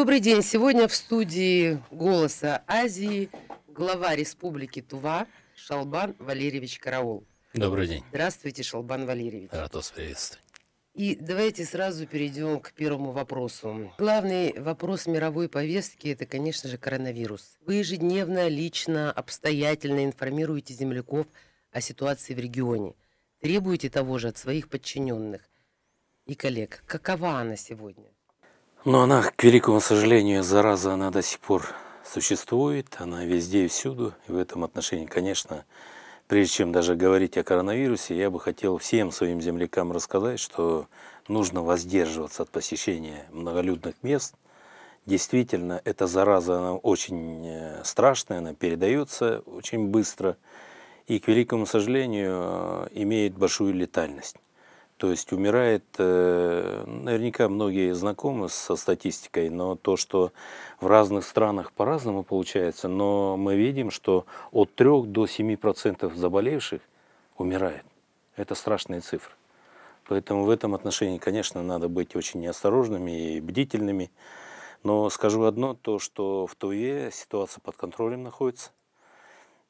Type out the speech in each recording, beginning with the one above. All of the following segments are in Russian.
Добрый день. Сегодня в студии «Голоса Азии» глава Республики Тува Шалбан Валерьевич Караул. Добрый день. Здравствуйте, Шалбан Валерьевич. Рад вас приветствовать. И давайте сразу перейдем к первому вопросу. Главный вопрос мировой повестки – это, конечно же, коронавирус. Вы ежедневно, лично, обстоятельно информируете земляков о ситуации в регионе. Требуете того же от своих подчиненных и коллег. Какова она сегодня? Но она, к великому сожалению, зараза, она до сих пор существует, она везде и всюду. И в этом отношении, конечно, прежде чем даже говорить о коронавирусе, я бы хотел всем своим землякам рассказать, что нужно воздерживаться от посещения многолюдных мест. Действительно, эта зараза, она очень э, страшная, она передается очень быстро и, к великому сожалению, э, имеет большую летальность. То есть умирает, э, наверняка многие знакомы со статистикой, но то, что в разных странах по-разному получается, но мы видим, что от 3 до 7% заболевших умирает. Это страшные цифры. Поэтому в этом отношении, конечно, надо быть очень неосторожными и бдительными. Но скажу одно, то, что в Туе ситуация под контролем находится.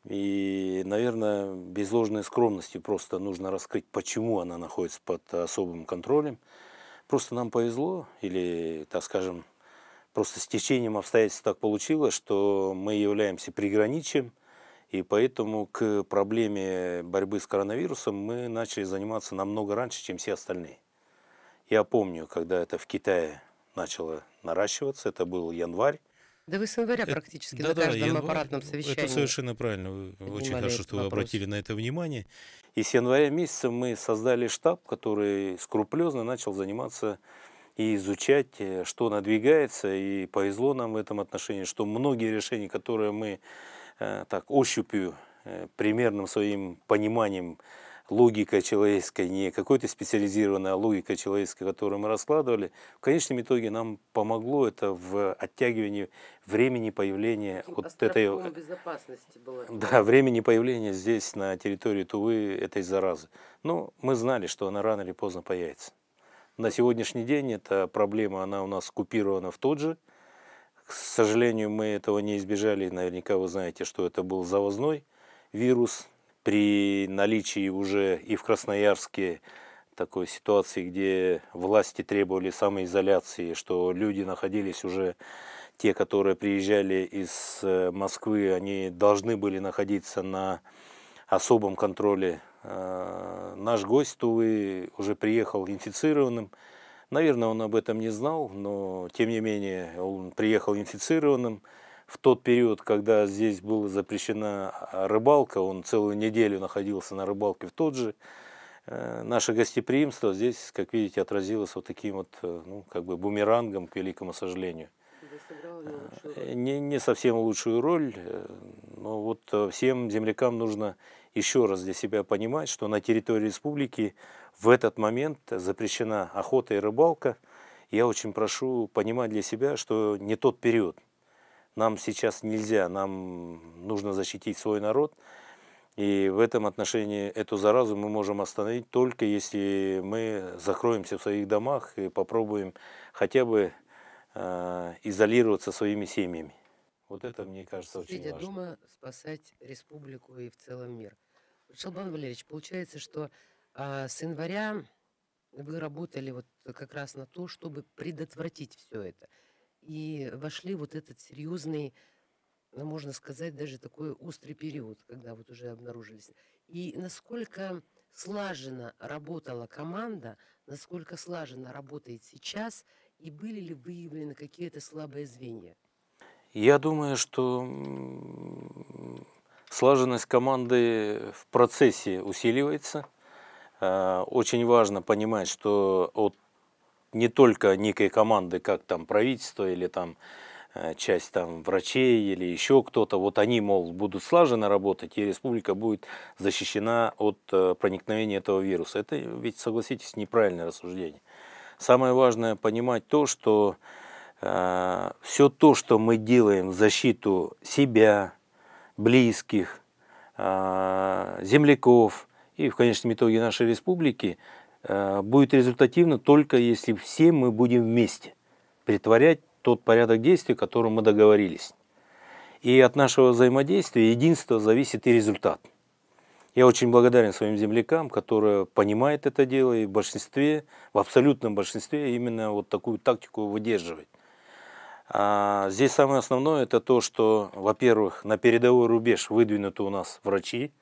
И, наверное, без ложной скромности просто нужно раскрыть, почему она находится под особым контролем. Просто нам повезло, или, так скажем, просто с течением обстоятельств так получилось, что мы являемся приграничием, и поэтому к проблеме борьбы с коронавирусом мы начали заниматься намного раньше, чем все остальные. Я помню, когда это в Китае начало наращиваться, это был январь, да вы с января э, практически э, это, на да, каждом январь, аппаратном совещании. Это совершенно правильно. Очень хорошо, что вопрос. вы обратили на это внимание. И с января месяца мы создали штаб, который скрупулезно начал заниматься и изучать, э, что надвигается, и повезло нам в этом отношении, что многие решения, которые мы так ощупью, примерным своим пониманием логика человеческая, не какой-то специализированная логика человеческая, которую мы раскладывали, в конечном итоге нам помогло это в оттягивании времени появления вот этой... безопасности было. Да, времени появления здесь, на территории Тувы, этой заразы. Но ну, мы знали, что она рано или поздно появится. На сегодняшний день эта проблема, она у нас купирована в тот же. К сожалению, мы этого не избежали. Наверняка вы знаете, что это был завозной вирус, при наличии уже и в Красноярске такой ситуации, где власти требовали самоизоляции, что люди находились уже, те, которые приезжали из э, Москвы, они должны были находиться на особом контроле. Э, наш гость Тувы уже приехал инфицированным. Наверное, он об этом не знал, но тем не менее он приехал инфицированным в тот период, когда здесь была запрещена а, рыбалка, он целую неделю находился на рыбалке в тот же. Э, наше гостеприимство здесь, как видите, отразилось вот таким вот, э, ну, как бы бумерангом, к великому сожалению. Э, не, не совсем лучшую роль, но вот всем землякам нужно еще раз для себя понимать, что на территории республики в этот момент запрещена охота и рыбалка. Я очень прошу понимать для себя, что не тот период – нам сейчас нельзя, нам нужно защитить свой народ. И в этом отношении эту заразу мы можем остановить только если мы закроемся в своих домах и попробуем хотя бы э, изолироваться своими семьями. Вот это, мне кажется, очень Сидя важно. дома спасать республику и в целом мир. Шалбан Валерьевич, получается, что э, с января вы работали вот как раз на то, чтобы предотвратить все это – и вошли вот этот серьезный, э, можно сказать, даже такой острый период, когда вот уже обнаружились. И насколько слаженно работала команда, насколько слаженно работает сейчас, и были ли выявлены какие-то слабые звенья? Я думаю, что слаженность команды в процессе усиливается. Э, очень важно понимать, что от не только некой команды, как там правительство или там э, часть там врачей или еще кто-то, вот они, мол, будут слаженно работать, и республика будет защищена от э, проникновения этого вируса. Это ведь, согласитесь, неправильное рассуждение. Самое важное понимать то, что э, все то, что мы делаем в защиту себя, близких, э, земляков и в конечном итоге нашей республики, Э, будет результативно только если все мы будем вместе притворять тот порядок действий, о котором мы договорились. И от нашего взаимодействия единства зависит и результат. Я очень благодарен своим землякам, которые понимают это дело и в большинстве, в абсолютном большинстве именно вот такую тактику выдерживает. А здесь самое основное это то, что, во-первых, на передовой рубеж выдвинуты у нас врачи,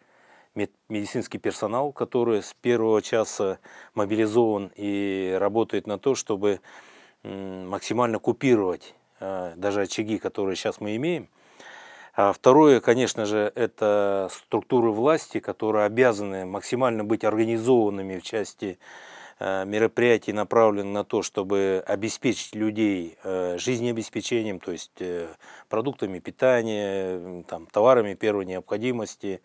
медицинский персонал, который с первого часа мобилизован и работает на то, чтобы максимально купировать э, даже очаги, которые сейчас мы имеем. А второе, конечно же, это структуры власти, которые обязаны максимально быть организованными в части э, мероприятий, направленных на то, чтобы обеспечить людей э, жизнеобеспечением, то есть продуктами питания, там, товарами первой необходимости,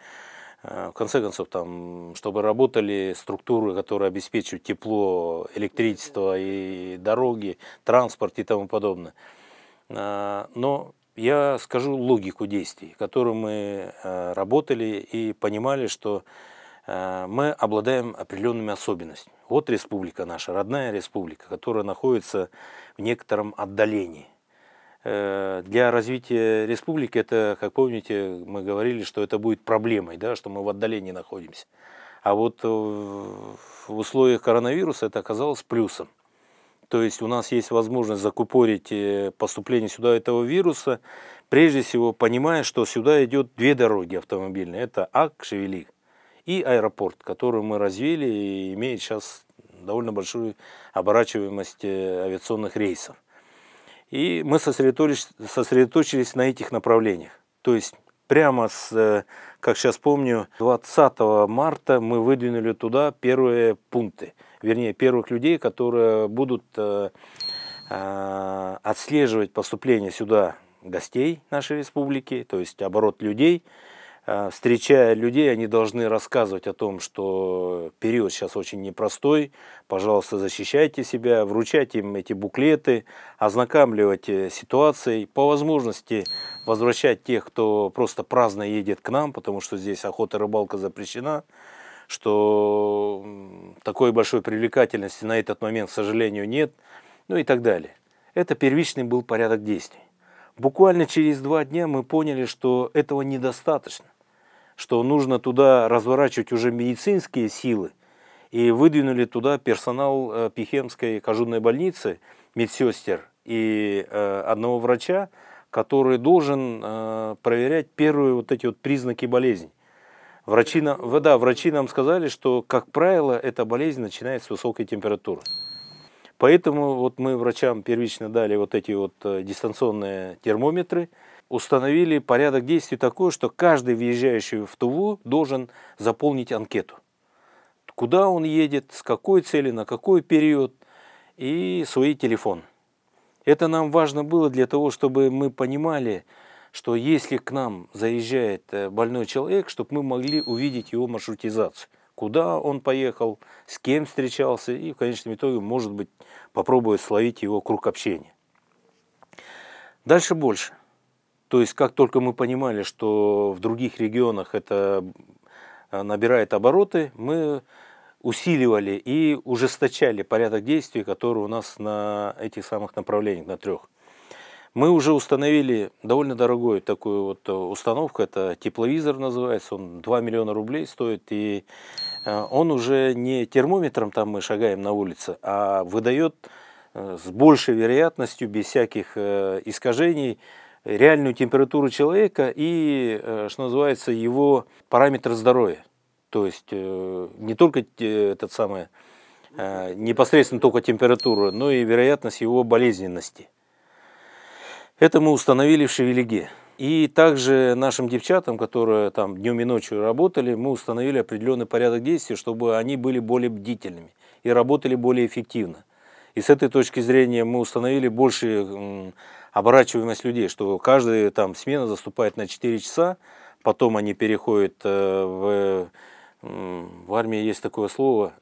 Э, в конце концов, там, чтобы работали структуры, которые обеспечивают тепло, электричество и дороги, транспорт и тому подобное. Э, но я скажу логику действий, которую мы э, работали и понимали, что мы обладаем определенными особенностями. Вот республика наша, родная республика, которая находится в некотором отдалении Э, для развития республики это, как помните, мы говорили, что это будет проблемой, да, что мы в отдалении находимся. А вот э, в условиях коронавируса это оказалось плюсом. То есть у нас есть возможность закупорить э, поступление сюда этого вируса, прежде всего понимая, что сюда идет две дороги автомобильные. Это ак шевелик и аэропорт, который мы развели и имеет сейчас довольно большую оборачиваемость авиационных рейсов. И мы сосредоточились, сосредоточились на этих направлениях. То есть прямо с, э, как сейчас помню, 20 марта мы выдвинули туда первые пункты, вернее, первых людей, которые будут э, э, отслеживать поступление сюда гостей нашей республики, то есть оборот людей – Э, встречая людей, они должны рассказывать о том, что период сейчас очень непростой, пожалуйста, защищайте себя, вручайте им эти буклеты, ознакомливать э, ситуацией, по возможности возвращать тех, кто просто праздно едет к нам, потому что здесь охота и рыбалка запрещена, что такой большой привлекательности на этот момент, к сожалению, нет, ну и так далее. Это первичный был порядок действий. Буквально через два дня мы поняли, что этого недостаточно что нужно туда разворачивать уже медицинские силы, и выдвинули туда персонал э, Пихемской кожунной больницы, медсестер и э, одного врача, который должен э, проверять первые вот эти вот признаки болезни. Врачи нам, да, врачи нам сказали, что, как правило, эта болезнь начинается с высокой температуры. Поэтому вот мы врачам первично дали вот эти вот дистанционные термометры – установили порядок действий такой, что каждый въезжающий в Туву должен заполнить анкету. Куда он едет, с какой цели, на какой период и свой телефон. Это нам важно было для того, чтобы мы понимали, что если к нам заезжает э, больной человек, чтобы мы могли увидеть его маршрутизацию, куда он поехал, с кем встречался и в конечном итоге, может быть, попробовать словить его круг общения. Дальше больше. То есть, как только мы понимали, что в других регионах это э, набирает обороты, мы усиливали и ужесточали порядок действий, который у нас на этих самых направлениях, на трех. Мы уже установили довольно дорогую такую вот э, установку, это тепловизор называется, он 2 миллиона рублей стоит, и э, он уже не термометром там мы шагаем на улице, а выдает с большей вероятностью, без всяких искажений, реальную температуру человека и, э, что называется, его параметр здоровья. То есть э, не только э, этот самый, непосредственно только температура, но и вероятность его болезненности. Это мы установили в Шевелиге. И также нашим девчатам, которые там днем и ночью работали, мы установили определенный порядок действий, чтобы они были более бдительными и работали более эффективно. И с этой точки зрения мы установили больше оборачиваемость людей, что каждая там смена заступает на 4 часа, потом они переходят э, в... В армии есть такое слово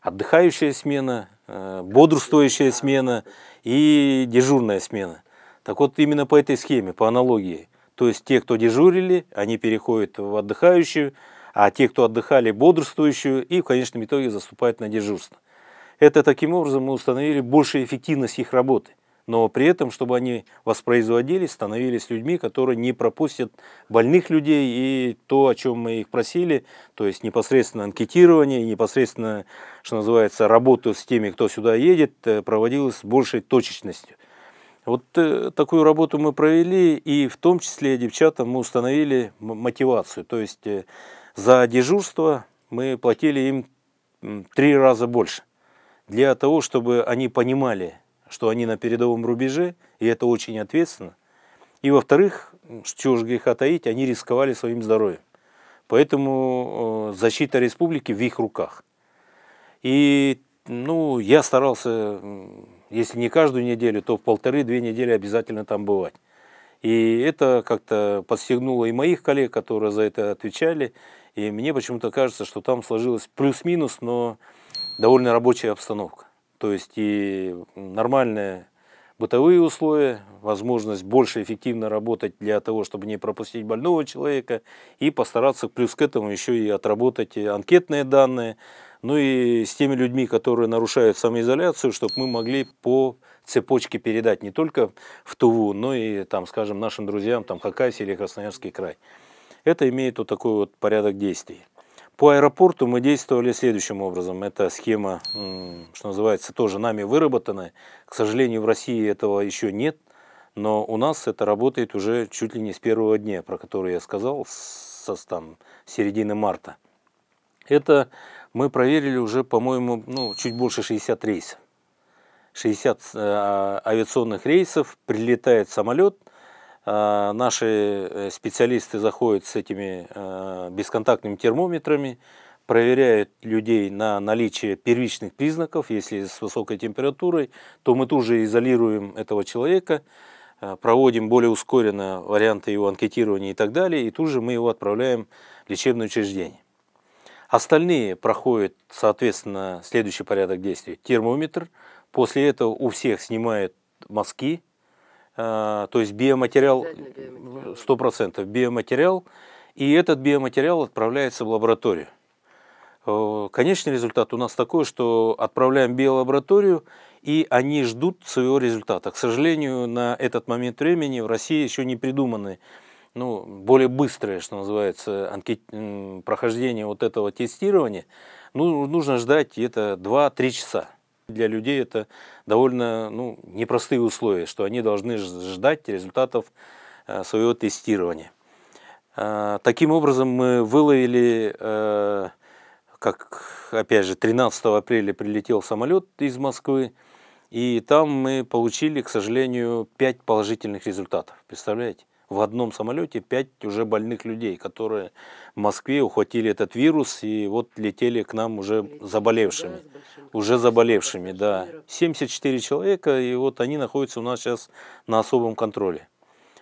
отдыхающая смена, э, бодрствующая смена и дежурная смена. Так вот, именно по этой схеме, по аналогии. То есть те, кто дежурили, они переходят в отдыхающую, а те, кто отдыхали, бодрствующую, и в конечном итоге заступают на дежурство. Это таким образом мы установили большую эффективность их работы но при этом, чтобы они воспроизводились, становились людьми, которые не пропустят больных людей и то, о чем мы их просили, то есть непосредственно анкетирование, непосредственно, что называется, работу с теми, кто сюда едет, э, проводилось с большей точечностью. Вот э, такую работу мы провели, и в том числе девчатам мы установили мотивацию, то есть э, за дежурство мы платили им три раза больше для того, чтобы они понимали, что они на передовом рубеже, и это очень ответственно. И во-вторых, чего же греха таить, они рисковали своим здоровьем. Поэтому э, защита республики в их руках. И ну, я старался, если не каждую неделю, то в полторы-две недели обязательно там бывать. И это как-то подстегнуло и моих коллег, которые за это отвечали. И мне почему-то кажется, что там сложилось плюс-минус, но довольно рабочая обстановка. То есть и нормальные бытовые условия, возможность больше эффективно работать для того, чтобы не пропустить больного человека, и постараться плюс к этому еще и отработать анкетные данные, ну и с теми людьми, которые нарушают самоизоляцию, чтобы мы могли по цепочке передать не только в Туву, но и, там, скажем, нашим друзьям, там, Хакасия или Красноярский край. Это имеет вот такой вот порядок действий. По аэропорту мы действовали следующим образом. Это схема, что называется, тоже нами выработанная. К сожалению, в России этого еще нет, но у нас это работает уже чуть ли не с первого дня, про который я сказал, со там, середины марта. Это мы проверили уже, по-моему, ну, чуть больше 60 рейсов. 60 э, а, авиационных рейсов, прилетает самолет – а, наши э, специалисты заходят с этими э, бесконтактными термометрами, проверяют людей на наличие первичных признаков. Если с высокой температурой, то мы тут же изолируем этого человека, э, проводим более ускоренно варианты его анкетирования и так далее, и тут же мы его отправляем в лечебное учреждение. Остальные проходят, соответственно, следующий порядок действий. Термометр. После этого у всех снимают мазки, Э, то есть биоматериал, э, сто процентов биоматериал, и этот биоматериал отправляется в лабораторию. Э, конечный результат у нас такой, что отправляем в биолабораторию, и они ждут своего результата. К сожалению, на этот момент времени в России еще не придуманы ну, более быстрое, что называется, анкет... прохождение вот этого тестирования. Ну, нужно ждать это 2-3 часа. Для людей это довольно ну, непростые условия, что они должны ждать результатов э, своего тестирования. А, таким образом, мы выловили, э, как, опять же, 13 апреля прилетел самолет из Москвы, и там мы получили, к сожалению, 5 положительных результатов. Представляете? в одном самолете 5 уже больных людей, которые в Москве ухватили этот вирус и вот летели к нам уже заболевшими. Уже заболевшими, да. 74 человека, и вот они находятся у нас сейчас на особом контроле.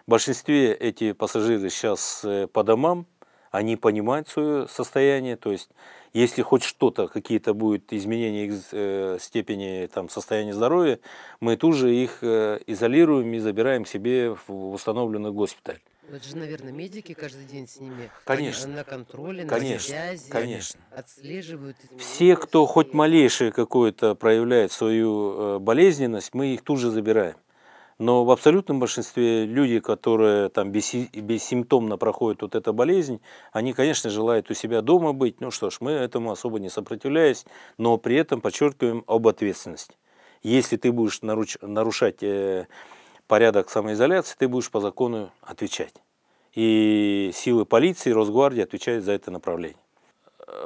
В большинстве эти пассажиры сейчас э, по домам, они понимают свое состояние, то есть если хоть что-то, какие-то будут изменения их э, степени там, состояния здоровья, мы тут же их э, изолируем и забираем себе в установленный госпиталь. Это же, наверное, медики каждый день с ними конечно. на контроле, на связи, конечно. отслеживают. Все, кто хоть малейшее какое-то проявляет свою э, болезненность, мы их тут же забираем. Но в абсолютном большинстве люди, которые там бессимптомно проходят вот эту болезнь, они, конечно, желают у себя дома быть. Ну что ж, мы этому особо не сопротивляясь, но при этом подчеркиваем об ответственности. Если ты будешь нарушать э, порядок самоизоляции, ты будешь по закону отвечать. И силы полиции, Росгвардии отвечают за это направление.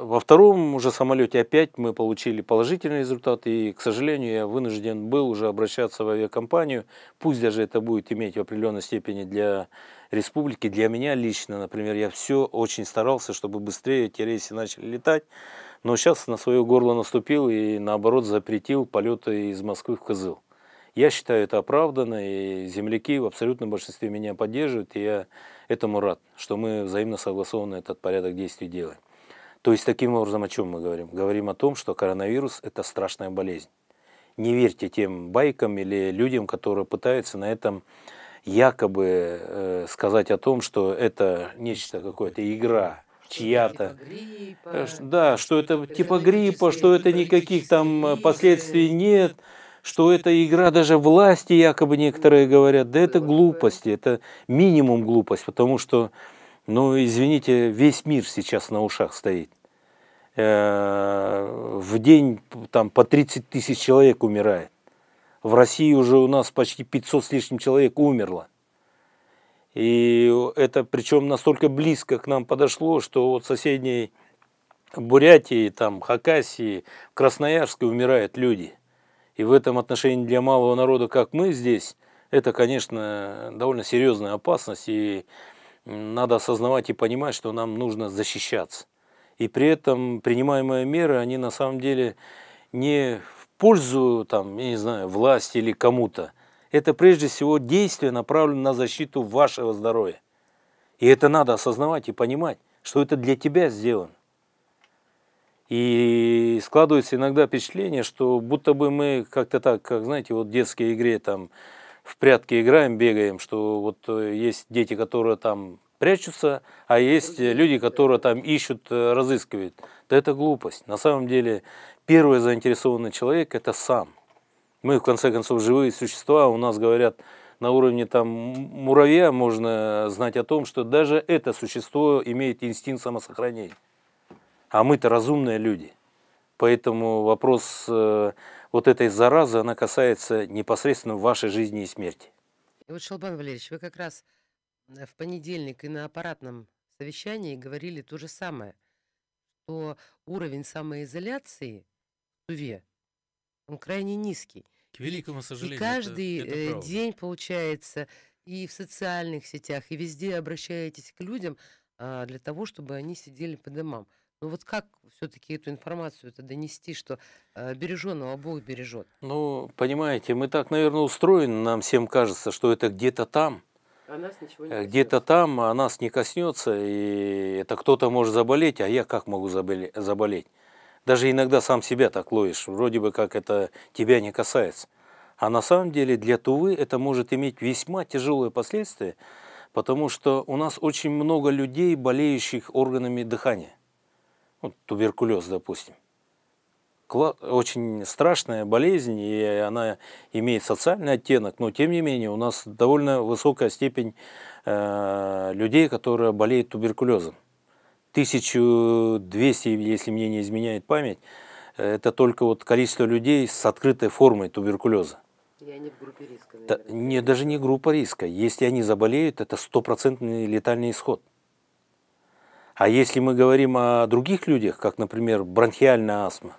Во втором уже самолете опять мы получили положительный результат, и, к сожалению, я вынужден был уже обращаться в авиакомпанию, пусть даже это будет иметь в определенной степени для республики, для меня лично, например, я все очень старался, чтобы быстрее эти рейсы начали летать, но сейчас на свое горло наступил и, наоборот, запретил полеты из Москвы в Кызыл. Я считаю это оправданно, и земляки в абсолютном большинстве меня поддерживают, и я этому рад, что мы взаимно согласованно этот порядок действий делаем. То есть таким образом о чем мы говорим? Говорим о том, что коронавирус – это страшная болезнь. Не верьте тем байкам или людям, которые пытаются на этом якобы э, сказать о том, что это нечто какое-то игра чья-то. Типа да, что это типа гриппа, э, что это типа никаких там э, последствий нет, что это игра даже власти, якобы некоторые ну, говорят. Да это глупости, это минимум глупость, потому что ну, извините, весь мир сейчас на ушах стоит. Э, в день там по 30 тысяч человек умирает. В России уже у нас почти 500 с лишним человек умерло. И это причем настолько близко к нам подошло, что вот соседней Бурятии, там, Хакасии, Красноярске умирают люди. И в этом отношении для малого народа, как мы здесь, это, конечно, довольно серьезная опасность. И надо осознавать и понимать, что нам нужно защищаться. И при этом принимаемые меры, они на самом деле не в пользу, там, я не знаю, власти или кому-то. Это прежде всего действие направленное на защиту вашего здоровья. И это надо осознавать и понимать, что это для тебя сделано. И складывается иногда впечатление, что будто бы мы как-то так, как знаете, вот в детской игре там в прятки играем, бегаем, что вот э, есть дети, которые там прячутся, а есть э, люди, которые там ищут, э, разыскивают. Да это глупость. На самом деле первый заинтересованный человек – это сам. Мы, в конце концов, живые существа, у нас говорят на уровне там муравья можно знать о том, что даже это существо имеет инстинкт самосохранения. А мы-то разумные люди. Поэтому вопрос вот этой заразы, она касается непосредственно вашей жизни и смерти. И вот, Шалбан Валерьевич, вы как раз в понедельник и на аппаратном совещании говорили то же самое, что уровень самоизоляции в Туве, он крайне низкий. К великому сожалению. И каждый это, это день, получается, и в социальных сетях, и везде обращаетесь к людям а, для того, чтобы они сидели по домам. Но ну, вот как все-таки эту информацию это донести, что э, береженного Бог бережет? Ну, понимаете, мы так, наверное, устроены, нам всем кажется, что это где-то там. А э, где-то там, а нас не коснется, и это кто-то может заболеть, а я как могу заболеть? Даже иногда сам себя так ловишь, вроде бы как это тебя не касается. А на самом деле для Тувы это может иметь весьма тяжелые последствия, потому что у нас очень много людей, болеющих органами дыхания вот, туберкулез, допустим. Очень страшная болезнь, и она имеет социальный оттенок, но тем не менее у нас довольно высокая степень э, людей, которые болеют туберкулезом. 1200, если мне не изменяет память, это только вот количество людей с открытой формой туберкулеза. И они в группе риска, Да, не, даже не группа риска. Если они заболеют, это стопроцентный летальный исход. А если мы говорим о других людях, как, например, бронхиальная астма,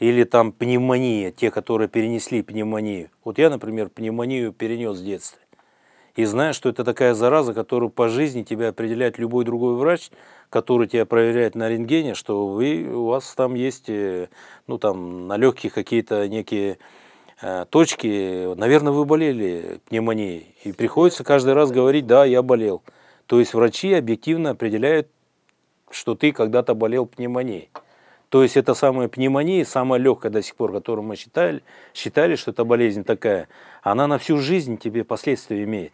или там пневмония, те, которые перенесли пневмонию. Вот я, например, пневмонию перенес с детства И знаю, что это такая зараза, которую по жизни тебя определяет любой другой врач, который тебя проверяет на рентгене, что вы, у вас там есть, э, ну там, на легких какие-то некие э, точки. Наверное, вы болели пневмонией. И приходится каждый раз говорить, да, я болел. То есть врачи объективно определяют что ты когда-то болел пневмонией. То есть это самая пневмония, самая легкая до сих пор, которую мы считали, считали, что это болезнь такая, она на всю жизнь тебе последствия имеет.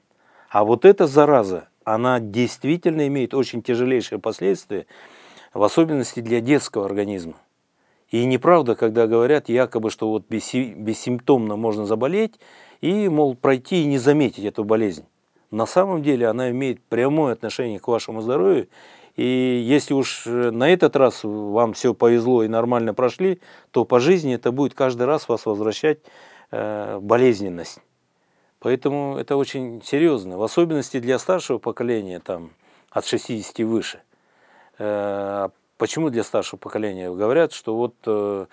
А вот эта зараза, она действительно имеет очень тяжелейшие последствия, в особенности для детского организма. И неправда, когда говорят якобы, что вот бессимптомно можно заболеть и, мол, пройти и не заметить эту болезнь. На самом деле она имеет прямое отношение к вашему здоровью и если уж э, на этот раз вам все повезло и нормально прошли, то по жизни это будет каждый раз вас возвращать э, болезненность. Поэтому это очень серьезно, в особенности для старшего поколения, там, от 60 и выше. Э, а почему для старшего поколения? Говорят, что вот э,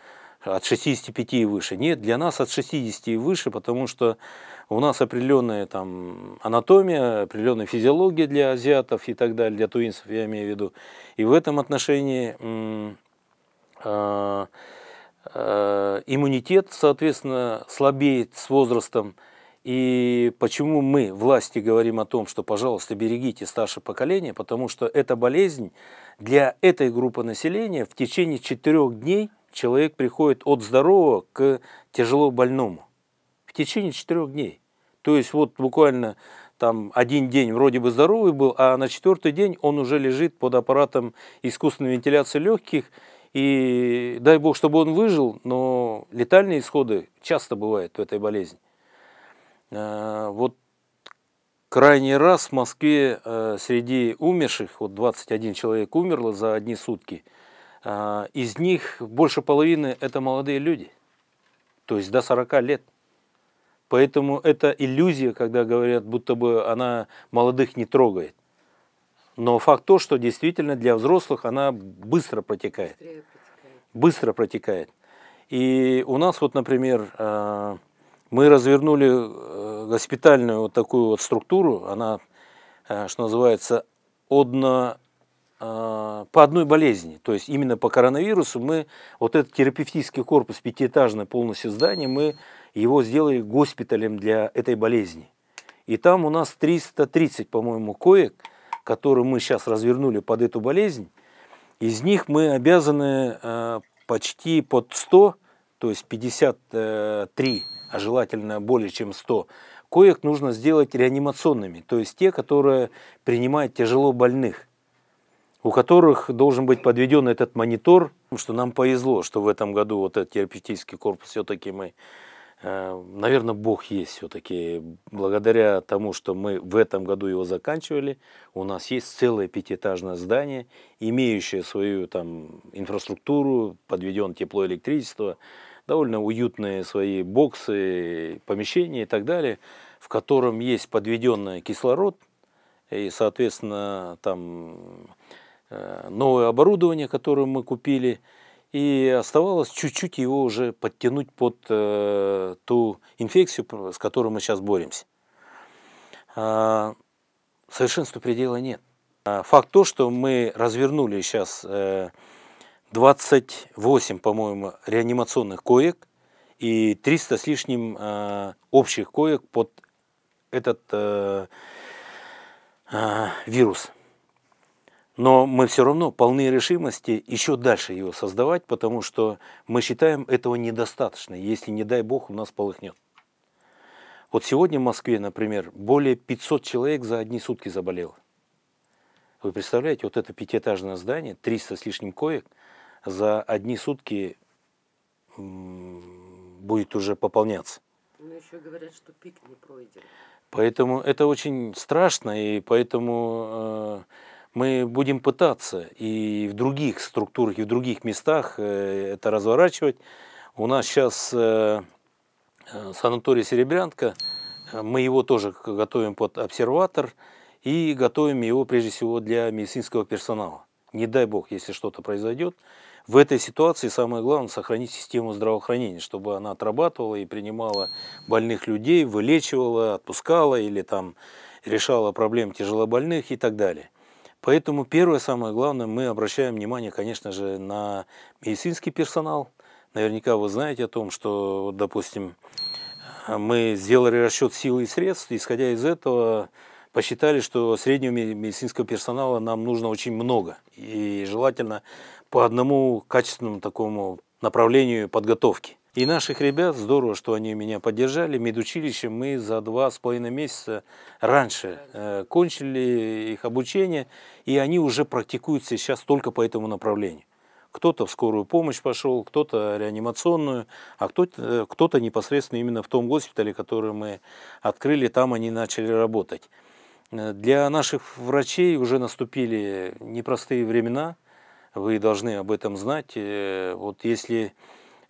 от 65 и выше. Нет, для нас от 60 и выше, потому что у нас определенная там анатомия, определенная физиология для азиатов и так далее, для туинцев, я имею в виду. И в этом отношении а, а, иммунитет, соответственно, слабеет с возрастом. И почему мы, власти, говорим о том, что, пожалуйста, берегите старшее поколение, потому что эта болезнь для этой группы населения в течение четырех дней человек приходит от здорового к тяжело больному в течение четырех дней. То есть вот буквально там один день вроде бы здоровый был, а на четвертый день он уже лежит под аппаратом искусственной вентиляции легких. И дай бог, чтобы он выжил, но летальные исходы часто бывают у этой болезни. А, вот крайний раз в Москве э, среди умерших, вот 21 человек умерло за одни сутки, а, из них больше половины это молодые люди, то есть до 40 лет. Поэтому это иллюзия, когда говорят, будто бы она молодых не трогает. Но факт то, что действительно для взрослых она быстро протекает. протекает. Быстро протекает. И у нас вот, например, а, мы развернули э, госпитальную вот такую вот структуру, она, э, что называется, одно, а, по одной болезни. То есть именно по коронавирусу мы вот этот терапевтический корпус, пятиэтажное полностью здание, мы его сделали госпиталем для этой болезни. И там у нас 330, по-моему, коек, которые мы сейчас развернули под эту болезнь. Из них мы обязаны э, почти под 100, то есть 53, а желательно более чем 100, коек нужно сделать реанимационными, то есть те, которые принимают тяжело больных у которых должен быть подведен этот монитор, что нам повезло, что в этом году вот этот терапевтический корпус все-таки мы Э, Наверное, Бог есть все-таки. Благодаря тому, что мы в этом году его заканчивали, у нас есть целое пятиэтажное здание, имеющее свою там, инфраструктуру, подведен теплоэлектричество, довольно уютные свои боксы, помещения и так далее, в котором есть подведенный кислород и, соответственно, там э, новое оборудование, которое мы купили – и оставалось чуть-чуть его уже подтянуть под э, ту инфекцию, с которой мы сейчас боремся. Э, а, совершенству предела нет. А, факт то, что мы развернули сейчас 28, э, по-моему, реанимационных коек и 300 с лишним а, общих коек под этот э, вирус. Но мы все равно полны решимости еще дальше его создавать, потому что мы считаем этого недостаточно, если, не дай бог, у нас полыхнет. Вот сегодня в Москве, например, более 500 человек за одни сутки заболело. Вы представляете, вот это пятиэтажное здание, 300 с лишним коек, за одни сутки будет уже пополняться. Но ну, еще говорят, что пик не пройден. Поэтому это очень страшно, и поэтому... Э мы будем пытаться и в других структурах, и в других местах э, это разворачивать. У нас сейчас э, э, санаторий Серебрянка, мы его тоже готовим под обсерватор и готовим его прежде всего для медицинского персонала. Не дай бог, если что-то произойдет. В этой ситуации самое главное сохранить систему здравоохранения, чтобы она отрабатывала и принимала больных людей, вылечивала, отпускала или там решала проблемы тяжелобольных и так далее. Поэтому первое, самое главное, мы обращаем внимание, конечно же, на медицинский персонал. Наверняка вы знаете о том, что, допустим, мы сделали расчет силы и средств, исходя из этого посчитали, что среднего медицинского персонала нам нужно очень много. И желательно по одному качественному такому направлению подготовки. И наших ребят, здорово, что они меня поддержали. Медучилище мы за два с половиной месяца раньше э, кончили их обучение, и они уже практикуют сейчас только по этому направлению. Кто-то в скорую помощь пошел, кто-то реанимационную, а кто-то э, кто непосредственно именно в том госпитале, который мы открыли, там они начали работать. Э, для наших врачей уже наступили непростые времена, вы должны об этом знать. Э, вот если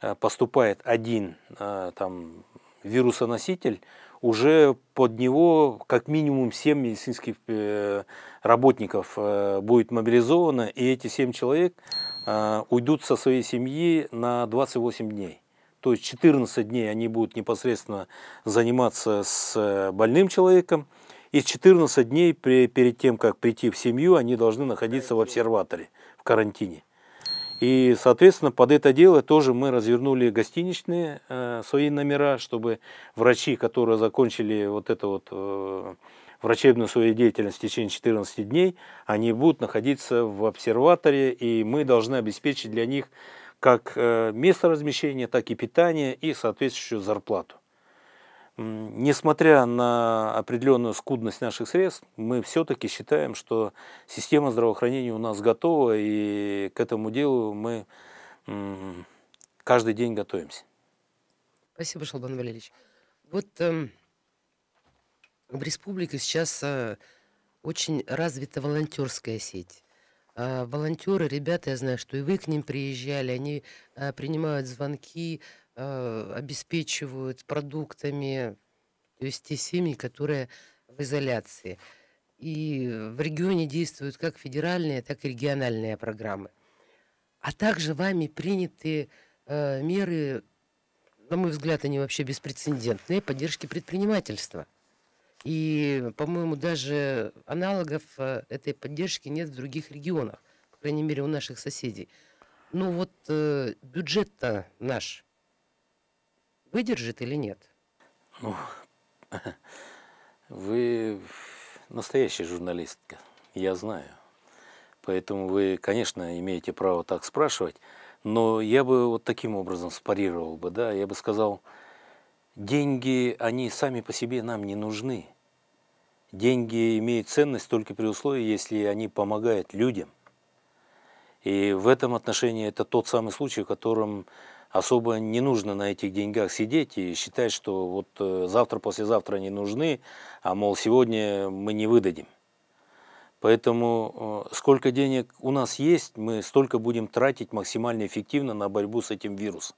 Э, поступает один э, там, вирусоноситель, уже под него как минимум 7 медицинских э, работников будет мобилизовано, и эти 7 человек уйдут со своей семьи на 28 дней. То есть 14 дней они будут непосредственно заниматься с больным человеком, и 14 дней при, перед тем, как прийти в семью, они должны находиться в обсерваторе, в карантине. И, соответственно, под это дело тоже мы развернули гостиничные э, свои номера, чтобы врачи, которые закончили вот это вот э, врачебную свою деятельность в течение 14 дней, они будут находиться в обсерваторе, и мы должны обеспечить для них как э, место размещения, так и питание и соответствующую зарплату. Несмотря на определенную скудность наших средств, мы все-таки считаем, что система здравоохранения у нас готова, и к этому делу мы каждый день готовимся. Спасибо, Шалбан Валерьевич. Вот э, в республике сейчас э, очень развита волонтерская сеть. Э, а, волонтеры, ребята, я знаю, что и вы к ним приезжали, они э, принимают звонки, Э, обеспечивают продуктами, то есть те семьи, которые в изоляции. И в регионе действуют как федеральные, так и региональные программы. А также вами приняты э, меры, на мой взгляд, они вообще беспрецедентные, поддержки предпринимательства. И, по-моему, даже аналогов э, этой поддержки нет в других регионах, по крайней мере, у наших соседей. Но ну вот э, бюджет-то наш выдержит или нет? Ну, вы настоящая журналистка, я знаю. Поэтому вы, конечно, имеете право так спрашивать, но я бы вот таким образом спарировал бы, да, я бы сказал, деньги, они сами по себе нам не нужны. Деньги имеют ценность только при условии, если они помогают людям. И в этом отношении это тот самый случай, в котором особо не нужно на этих деньгах сидеть и считать, что вот э, завтра, послезавтра они нужны, а мол, сегодня мы не выдадим. Поэтому э, сколько денег у нас есть, мы столько будем тратить максимально эффективно на борьбу с этим вирусом.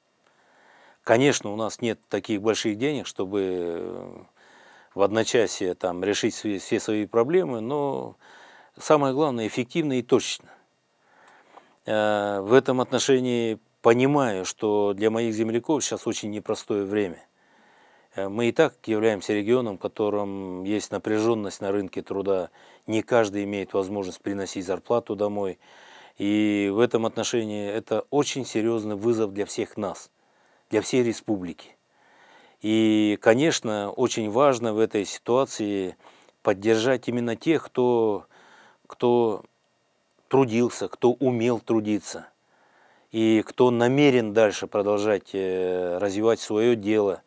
Конечно, у нас нет таких больших денег, чтобы э, в одночасье там, решить все, все свои проблемы, но самое главное – эффективно и точно. В этом отношении понимаю, что для моих земляков сейчас очень непростое время. Э, мы и так являемся регионом, в котором есть напряженность на рынке труда. Не каждый имеет возможность приносить зарплату домой. И в этом отношении это очень серьезный вызов для всех нас, для всей республики. И, конечно, очень важно в этой ситуации поддержать именно тех, кто, кто трудился, кто умел трудиться – и кто намерен дальше продолжать э, развивать свое дело.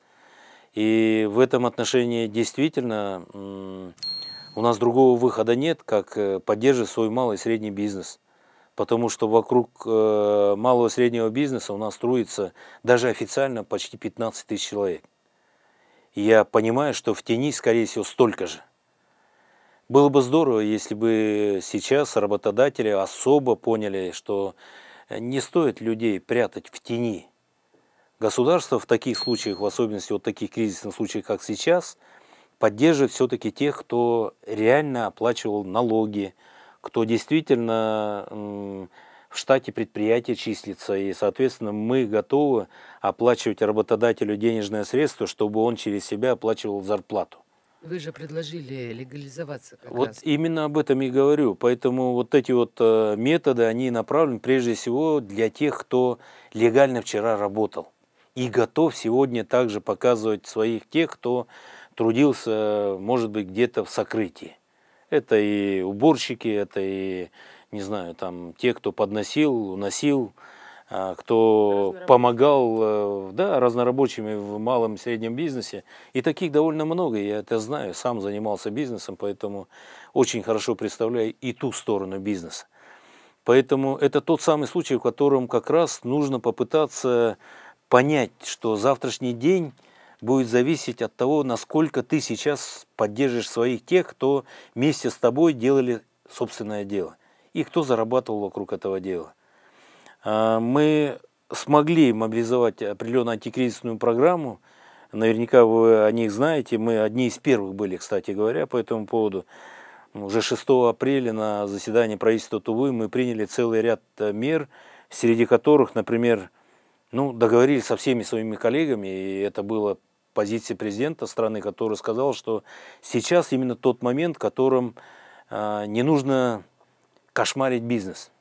И в этом отношении действительно у нас другого выхода нет, как э, поддерживать свой малый и средний бизнес. Потому что вокруг э, малого и среднего бизнеса у нас строится даже официально почти 15 тысяч человек. И я понимаю, что в тени, скорее всего, столько же. Было бы здорово, если бы сейчас работодатели особо поняли, что не стоит людей прятать в тени. Государство в таких случаях, в особенности вот таких кризисных случаях, как сейчас, поддерживает все-таки тех, кто реально оплачивал налоги, кто действительно в штате предприятия числится, и, соответственно, мы готовы оплачивать работодателю денежное средство, чтобы он через себя оплачивал зарплату. Вы же предложили легализоваться. Как вот раз. именно об этом и говорю. Поэтому вот эти вот э, методы, они направлены прежде всего для тех, кто легально вчера работал и готов сегодня также показывать своих тех, кто трудился, может быть, где-то в сокрытии. Это и уборщики, это и, не знаю, там те, кто подносил, уносил, а, кто помогал э, да, разнорабочими в малом и среднем бизнесе. И таких довольно много, я это знаю, сам занимался бизнесом, поэтому очень хорошо представляю и ту сторону бизнеса. Поэтому это тот самый случай, в котором как раз нужно попытаться понять, что завтрашний день будет зависеть от того, насколько ты сейчас поддержишь своих тех, кто вместе с тобой делали собственное дело и кто зарабатывал вокруг этого дела. А, мы смогли мобилизовать определенную антикризисную программу. Наверняка вы о них знаете. Мы одни из первых были, кстати говоря, по этому поводу. Ну, уже 6 апреля на заседании правительства Тувы мы приняли целый ряд э, мер, среди которых, например, ну, договорились со всеми своими коллегами, и это была позиция президента страны, который сказал, что сейчас именно тот момент, в котором э, не нужно кошмарить бизнес –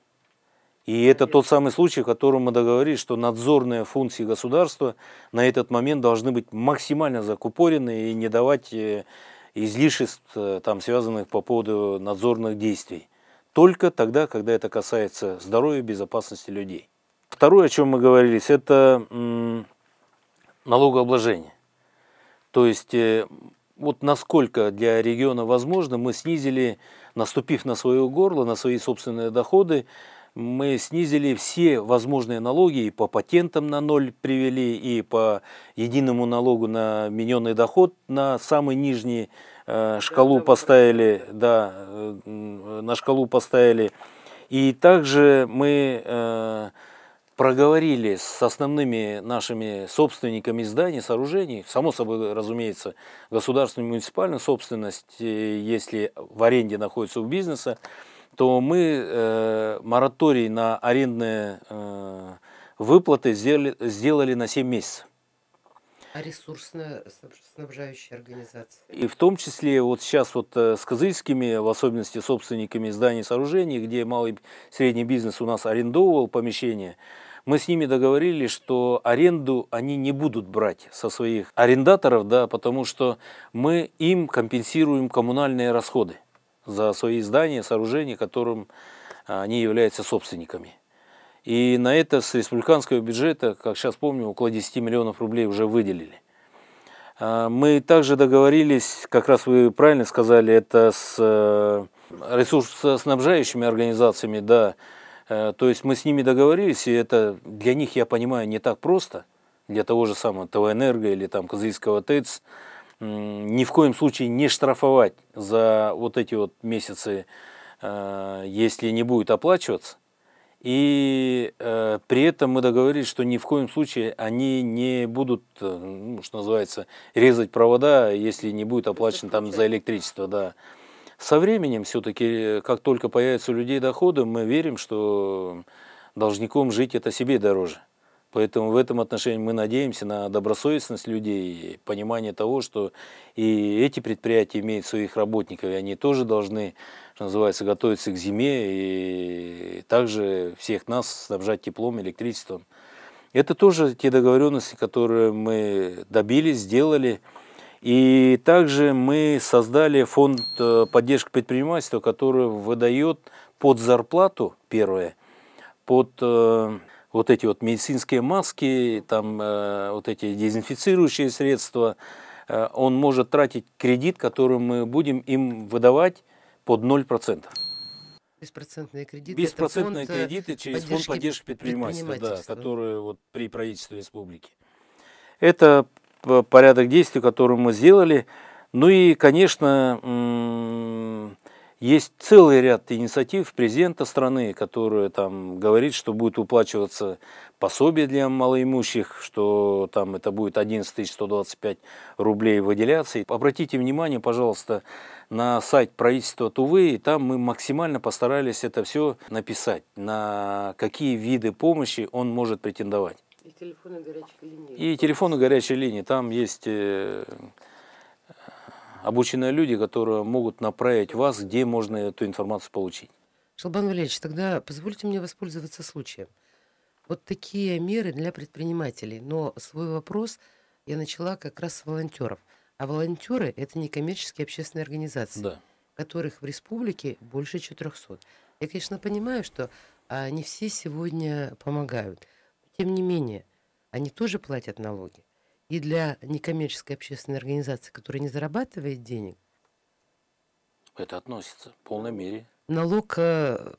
и это тот самый случай, о котором мы договорились, что надзорные функции государства на этот момент должны быть максимально закупорены и не давать э, излишеств, э, там, связанных по поводу надзорных действий. Только тогда, когда это касается здоровья и безопасности людей. Второе, о чем мы говорили, это налогообложение. То есть, э, вот насколько для региона возможно, мы снизили, наступив на свое горло, на свои собственные доходы, мы снизили все возможные налоги, и по патентам на ноль привели, и по единому налогу на миненный доход на самый нижний э, шкалу поставили, да, э, на шкалу поставили. И также мы э, проговорили с основными нашими собственниками зданий, сооружений, само собой, разумеется, государственную муниципальную собственность, э, если в аренде находится у бизнеса, то мы э, мораторий на арендные э, выплаты сделали, сделали на 7 месяцев. А ресурсно-снабжающая организация? И в том числе вот сейчас вот э, с казыльскими, в особенности собственниками зданий и сооружений, где малый и средний бизнес у нас арендовывал помещение, мы с ними договорились, что аренду они не будут брать со своих арендаторов, да, потому что мы им компенсируем коммунальные расходы за свои здания, сооружения, которым а, они являются собственниками. И на это с республиканского бюджета, как сейчас помню, около 10 миллионов рублей уже выделили. А, мы также договорились, как раз вы правильно сказали, это с э, ресурсоснабжающими организациями, да, э, то есть мы с ними договорились, и это для них, я понимаю, не так просто, для того же самого ТВ «Энерго» или там Казахского ТЭЦ, ни в коем случае не штрафовать за вот эти вот месяцы, э, если не будет оплачиваться. И э, при этом мы договорились, что ни в коем случае они не будут, э, ну, что называется, резать провода, если не будет оплачено там за электричество, да. Со временем все-таки, э, как только появятся у людей доходы, мы верим, что должником жить это себе дороже. Поэтому в этом отношении мы надеемся на добросовестность людей, понимание того, что и эти предприятия имеют своих работников, и они тоже должны, что называется, готовиться к зиме и также всех нас снабжать теплом, электричеством. Это тоже те договоренности, которые мы добились, сделали. И также мы создали фонд э, поддержки предпринимательства, который выдает под зарплату, первое, под э, вот эти вот медицинские маски, там, э, вот эти дезинфицирующие средства, э, он может тратить кредит, который мы будем им выдавать под 0%. Беспроцентные кредиты. Беспроцентные фонд э, кредиты через поддержки фонд поддержки предпринимательства, предпринимательства. Да, которые вот при правительстве республики. Это порядок действий, который мы сделали. Ну и, конечно, есть целый ряд инициатив президента страны, которые там говорит, что будет уплачиваться пособие для малоимущих, что там это будет 11 125 рублей выделяться. И обратите внимание, пожалуйста, на сайт правительства Тувы, и там мы максимально постарались это все написать, на какие виды помощи он может претендовать. И телефоны горячей линии. И телефоны горячей линии. Там есть э, обученные люди, которые могут направить вас, где можно эту информацию получить. Шалбан Валерьевич, тогда позвольте мне воспользоваться случаем. Вот такие меры для предпринимателей. Но свой вопрос я начала как раз с волонтеров. А волонтеры – это некоммерческие общественные организации, да. которых в республике больше 400. Я, конечно, понимаю, что они а, все сегодня помогают. тем не менее, они тоже платят налоги. И для некоммерческой общественной организации, которая не зарабатывает денег, это относится в полной мере. Налог, э,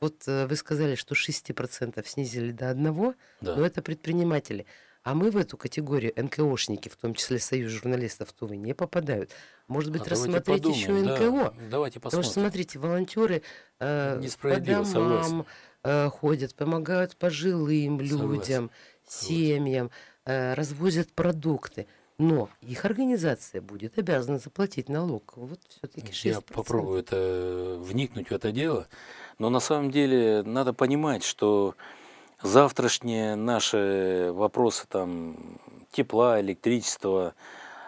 вот э, вы сказали, что 6% снизили до 1, да. но это предприниматели. А мы в эту категорию НКОшники, в том числе Союз журналистов Тувы, не попадают. Может быть, а рассмотреть подумаем, еще НКО. Да, давайте посмотрим. Потому что, смотрите, волонтеры э, по домам э, ходят, помогают пожилым людям, согласен. семьям. Согласен. Э, развозят продукты. Но их организация будет обязана заплатить налог. Вот все-таки 6%. Я попробую это э, вникнуть в это дело. Но на самом деле надо понимать, что завтрашние наши вопросы там, тепла, электричества,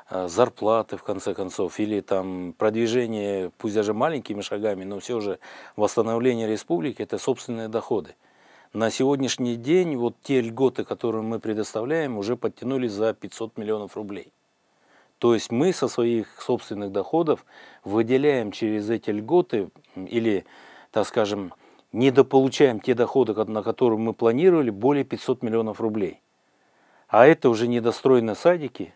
э, зарплаты, в конце концов, или там продвижение, пусть даже маленькими шагами, но все же восстановление республики – это собственные доходы. На сегодняшний день вот те льготы, которые мы предоставляем, уже подтянулись за 500 миллионов рублей. То есть мы со своих собственных доходов выделяем через эти льготы или, так скажем, недополучаем те доходы, на которые мы планировали, более 500 миллионов рублей. А это уже недостроенные садики,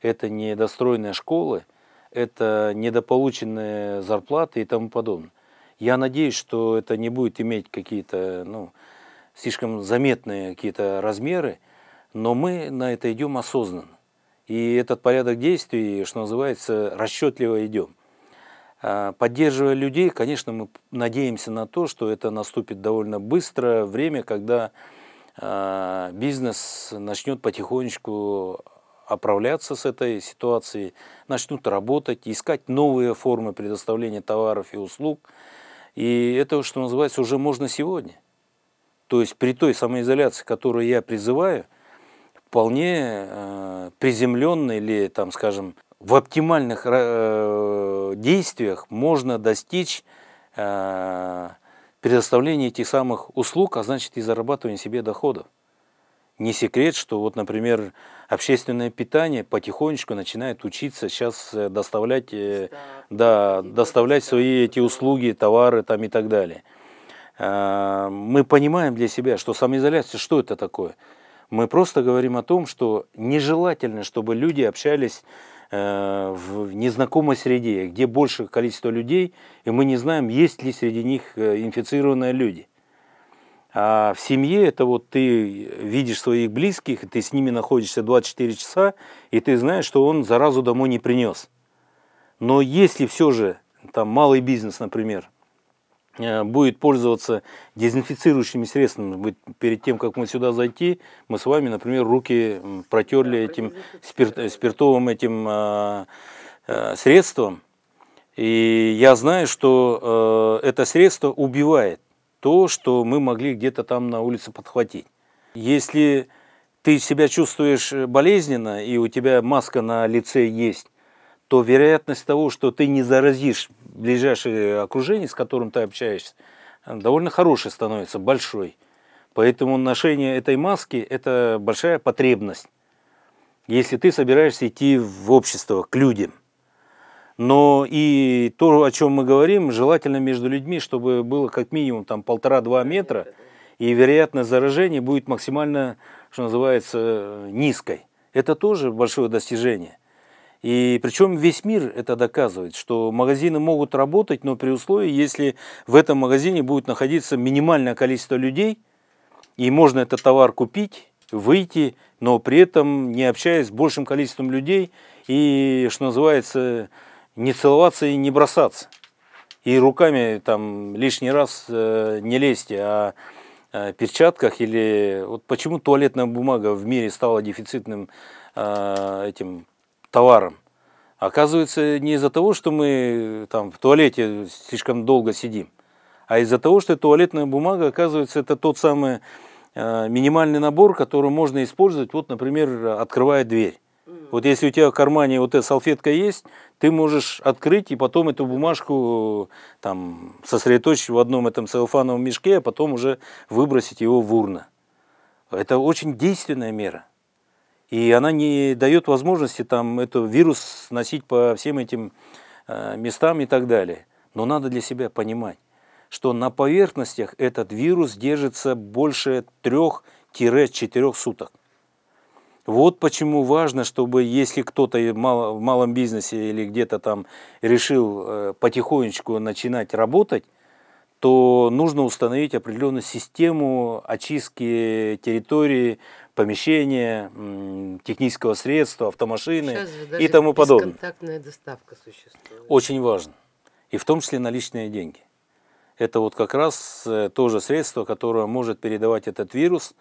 это недостроенные школы, это недополученные зарплаты и тому подобное. Я надеюсь, что это не будет иметь какие-то ну, слишком заметные какие-то размеры, но мы на это идем осознанно. И этот порядок действий, что называется, расчетливо идем. А, поддерживая людей, конечно, мы надеемся на то, что это наступит довольно быстро, время, когда а, бизнес начнет потихонечку оправляться с этой ситуацией, начнут работать, искать новые формы предоставления товаров и услуг. И это, что называется, уже можно сегодня. То есть при той самоизоляции, которую я призываю, вполне э, приземленной или, там, скажем, в оптимальных э, действиях можно достичь э, предоставления этих самых услуг, а значит и зарабатывания себе доходов. Не секрет, что вот, например, общественное питание потихонечку начинает учиться сейчас э, доставлять, э, да, да, доставлять свои эти услуги, товары там и так далее. Э, мы понимаем для себя, что самоизоляция, что это такое? Мы просто говорим о том, что нежелательно, чтобы люди общались э, в незнакомой среде, где больше количество людей, и мы не знаем, есть ли среди них э, инфицированные люди. А в семье это вот ты видишь своих близких, ты с ними находишься 24 часа, и ты знаешь, что он заразу домой не принес. Но если все же, там малый бизнес, например, Э, будет пользоваться дезинфицирующими средствами. Перед тем, как мы сюда зайти, мы с вами, например, руки протерли этим спирт, э, спиртовым этим а, э, средством. И я знаю, что это средство убивает то, что мы могли где-то там на улице подхватить. Если ты себя чувствуешь болезненно, и у тебя маска на лице есть, то вероятность того, что ты не заразишь ближайшее окружение, с которым ты общаешься, довольно хорошей становится, большой. Поэтому ношение этой маски – это большая потребность, если ты собираешься идти в общество, к людям. Но и то, о чем мы говорим, желательно между людьми, чтобы было как минимум там полтора-два метра, и вероятность заражения будет максимально, что называется, низкой. Это тоже большое достижение – и причем весь мир это доказывает, что магазины могут работать, но при условии, если в этом магазине будет находиться минимальное количество людей, и можно этот товар купить, выйти, но при этом не общаясь с большим количеством людей и, что называется, не целоваться и не бросаться. И руками там лишний раз э, не лезьте, а э, перчатках или вот почему туалетная бумага в мире стала дефицитным э, этим товаром. Оказывается, не из-за того, что мы там в туалете слишком долго сидим, а из-за того, что туалетная бумага, оказывается, это тот самый э, минимальный набор, который можно использовать, вот, например, открывая дверь. Вот если у тебя в кармане вот эта салфетка есть, ты можешь открыть и потом эту бумажку там, сосредоточить в одном этом целлофановом мешке, а потом уже выбросить его в урна. Это очень действенная мера. И она не дает возможности там этот вирус носить по всем этим э, местам и так далее. Но надо для себя понимать, что на поверхностях этот вирус держится больше 3-4 суток. Вот почему важно, чтобы если кто-то в малом бизнесе или где-то там решил э, потихонечку начинать работать, то нужно установить определенную систему очистки территории помещения, технического средства, автомашины и тому подобное. Контактная доставка существует. Очень важно. И в том числе наличные деньги. Это вот как раз э, тоже средство, которое может передавать этот вирус.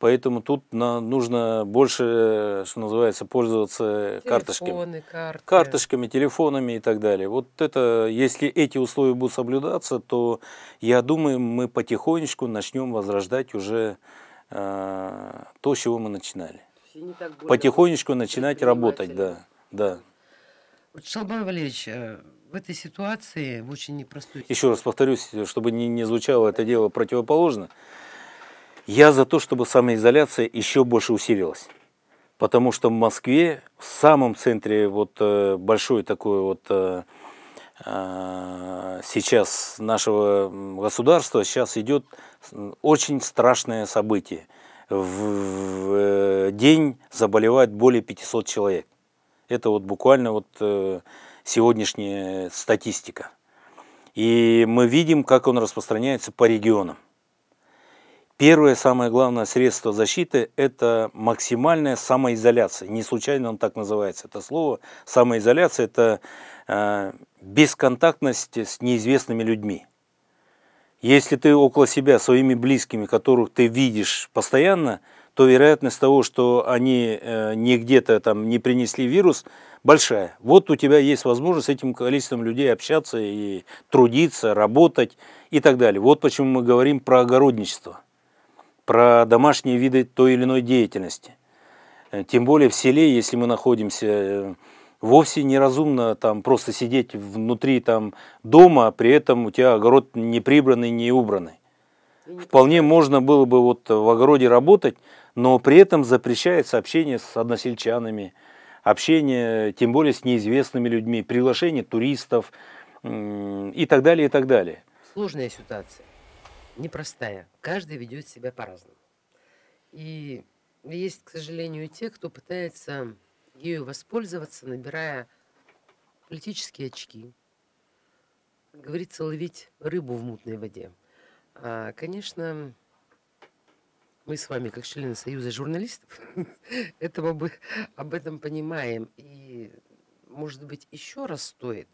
Поэтому тут нужно больше, э, что называется, пользоваться Телефоны, карточками. Карты. Карточками, телефонами и так далее. Вот это, если эти условия будут соблюдаться, то я думаю, мы потихонечку начнем возрождать уже Э, то, с чего мы начинали. Потихонечку начинать работать, да. да. Вот Шалбан Валерьевич, э, в этой ситуации, в очень непростой... Еще раз повторюсь, чтобы не, не звучало это дело противоположно, я за то, чтобы самоизоляция еще больше усилилась. Потому что в Москве, в самом центре вот э, большой такой вот сейчас нашего государства, сейчас идет очень страшное событие. В э, день заболевает более 500 человек. Это вот буквально вот э, сегодняшняя статистика. И мы видим, как он распространяется по регионам. Первое, самое главное средство защиты – это максимальная самоизоляция. Не случайно он так называется, это слово. Самоизоляция – это э, бесконтактность с неизвестными людьми. Если ты около себя своими близкими, которых ты видишь постоянно, то вероятность того, что они э, не где-то там не принесли вирус, большая. Вот у тебя есть возможность с этим количеством людей общаться и трудиться, работать и так далее. Вот почему мы говорим про огородничество, про домашние виды той или иной деятельности. Э, тем более в селе, если мы находимся э, Вовсе неразумно там просто сидеть внутри там дома, а при этом у тебя огород не прибранный, не убранный. Вполне можно было бы вот в огороде работать, но при этом запрещается общение с односельчанами, общение тем более с неизвестными людьми, приглашение туристов и так далее, и так далее. Сложная ситуация, непростая. Каждый ведет себя по-разному. И есть, к сожалению, те, кто пытается ею воспользоваться, набирая политические очки. Как говорится, ловить рыбу в мутной воде. А, конечно, мы с вами, как члены Союза журналистов, этого бы, об этом понимаем. И, может быть, еще раз стоит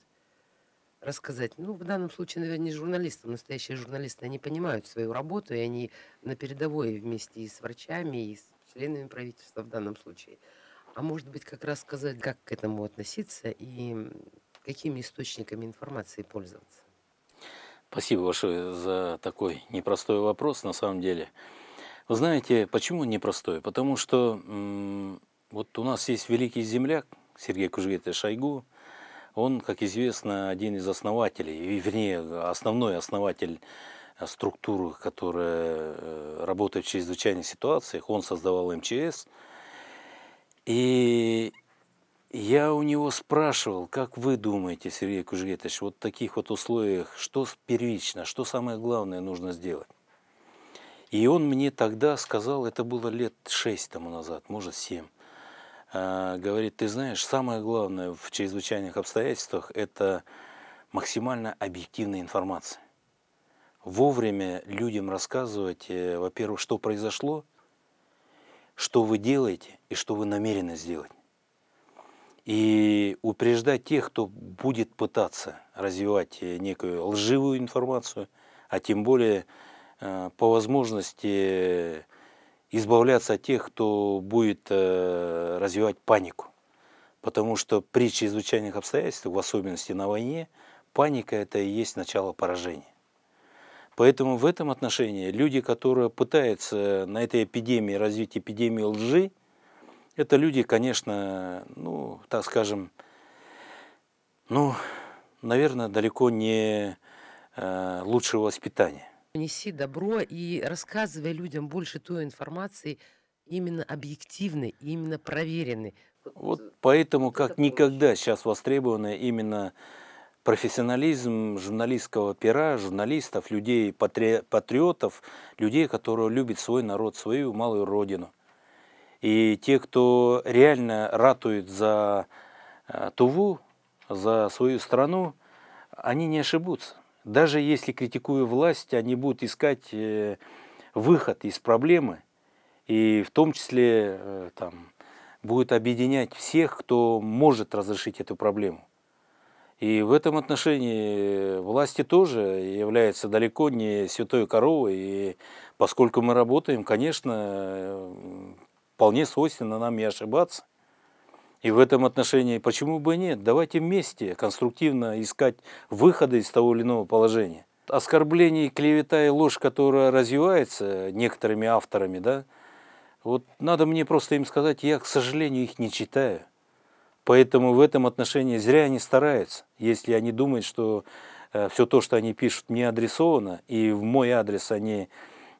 рассказать. Ну, в данном случае, наверное, не журналистам. Настоящие журналисты, они понимают свою работу, и они на передовой вместе и с врачами, и с членами правительства в данном случае – а может быть, как раз сказать, как к этому относиться и какими источниками информации пользоваться? Спасибо большое за такой непростой вопрос на самом деле. Вы знаете, почему непростой? Потому что вот у нас есть великий земляк Сергей Кужгетович Шойгу. Он, как известно, один из основателей, вернее, основной основатель э, структуры, которая э, работает в чрезвычайных ситуациях. Он создавал МЧС – и я у него спрашивал, как вы думаете, Сергей Кужгетович, вот в таких вот условиях, что первично, что самое главное нужно сделать? И он мне тогда сказал, это было лет шесть тому назад, может семь, а, говорит, ты знаешь, самое главное в чрезвычайных обстоятельствах – это максимально объективная информация. Вовремя людям рассказывать, э, во-первых, что произошло, что вы делаете и что вы намерены сделать. И упреждать тех, кто будет пытаться развивать э, некую лживую информацию, а тем более э, по возможности э, избавляться от тех, кто будет развивать панику. Потому что при чрезвычайных обстоятельствах, в особенности на войне, паника – это и есть начало поражения. Поэтому в этом отношении люди, которые пытаются на этой эпидемии развить эпидемию лжи, это люди, конечно, ну, так скажем, ну, наверное, далеко не э, лучшего воспитания. Неси добро и рассказывай людям больше той информации, именно объективной, именно проверенной. Вот э, поэтому как никогда сейчас востребованы именно профессионализм журналистского пера, журналистов, людей, патри... патриотов, людей, которые любят свой народ, свою малую родину. И те, кто реально ратует за э, Туву, за свою страну, они не ошибутся. Даже если критикуя власть, они будут искать э, выход из проблемы, и в том числе э, там, будет объединять всех, кто может разрешить эту проблему. И в этом отношении власти тоже являются далеко не святой коровой. И поскольку мы работаем, конечно, э, вполне свойственно нам и ошибаться. И в этом отношении почему бы нет? Давайте вместе конструктивно искать выходы из того или иного положения. Оскорбление, клевета и ложь, которая развивается некоторыми авторами, да, вот надо мне просто им сказать, я, к сожалению, их не читаю. Поэтому в этом отношении зря они стараются, если они думают, что э, все то, что они пишут, не адресовано, и в мой адрес они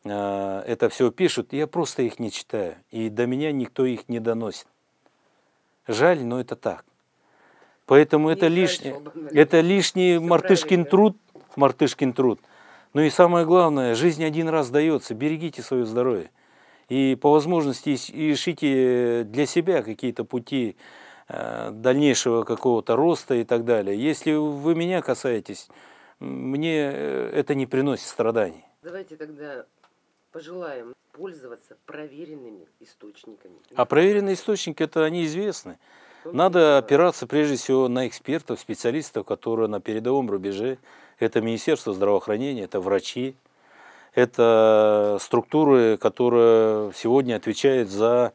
э, это все пишут, я просто их не читаю, и до меня никто их не доносит. Жаль, но это так. Поэтому это лишний, это лишний мартышкин труд, мартышкин труд. Ну и самое главное, жизнь один раз дается, берегите свое здоровье. И по возможности ищите для себя какие-то пути, Э, дальнейшего какого-то роста и так далее. Если вы меня касаетесь, мне э, это не приносит страданий. Давайте тогда пожелаем пользоваться проверенными источниками. А проверенные источники, это они известны. Надо опираться прежде всего на экспертов, специалистов, которые на передовом рубеже. Это Министерство здравоохранения, это врачи, это структуры, которые сегодня отвечают за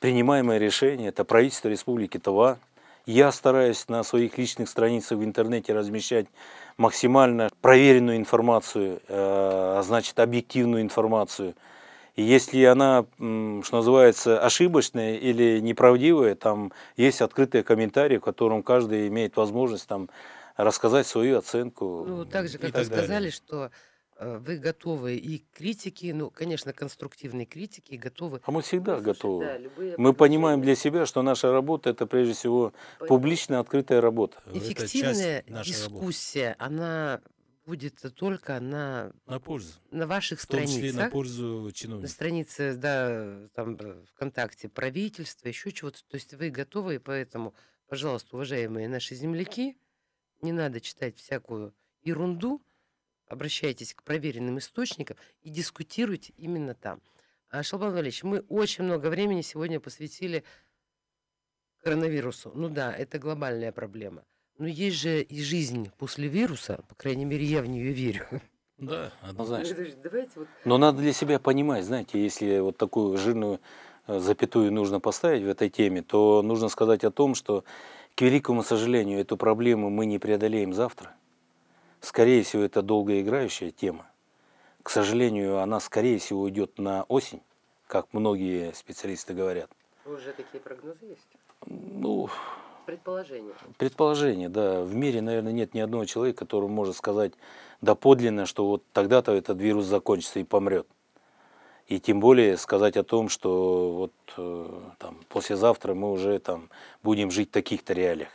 принимаемое решение, это правительство Республики Тыва. Я стараюсь на своих личных страницах в интернете размещать максимально проверенную информацию, э, а значит объективную информацию. И если она, что называется, ошибочная или неправдивая, там есть открытые комментарии, в котором каждый имеет возможность там рассказать свою оценку. Ну, так же, как и вы сказали, далее. что Э, вы готовы и к критике, ну, конечно, конструктивной критике, готовы. А мы всегда слушать, готовы. Да, мы понимаем для себя, что наша работа это прежде всего публично открытая работа. Эффективная дискуссия, работы. она будет только на, на пользу. На ваших в том страницах. Числе на пользу чиновников. На странице, да, там э, ВКонтакте, правительства, еще чего-то. То есть вы готовы, и поэтому, пожалуйста, уважаемые наши земляки, не надо читать всякую ерунду обращайтесь к проверенным источникам и дискутируйте именно там. А, Шалбан Валерьевич, мы очень много времени сегодня посвятили коронавирусу. Ну да, это глобальная проблема. Но есть же и жизнь после вируса, по крайней мере, я в нее верю. Да, однозначно. Давайте Но надо для себя понимать, знаете, если вот такую жирную э, запятую нужно поставить в этой теме, то нужно сказать о том, что, к великому сожалению, эту проблему мы не преодолеем завтра. Скорее всего, это долгоиграющая тема. К сожалению, она, скорее всего, уйдет на осень, как многие специалисты говорят. Уже такие прогнозы есть? Ну, Предположение. Предположение, да. В мире, наверное, нет ни одного человека, который может сказать доподлинно, что вот тогда-то этот вирус закончится и помрет. И тем более сказать о том, что вот э, там, послезавтра мы уже там будем жить в таких-то реалиях.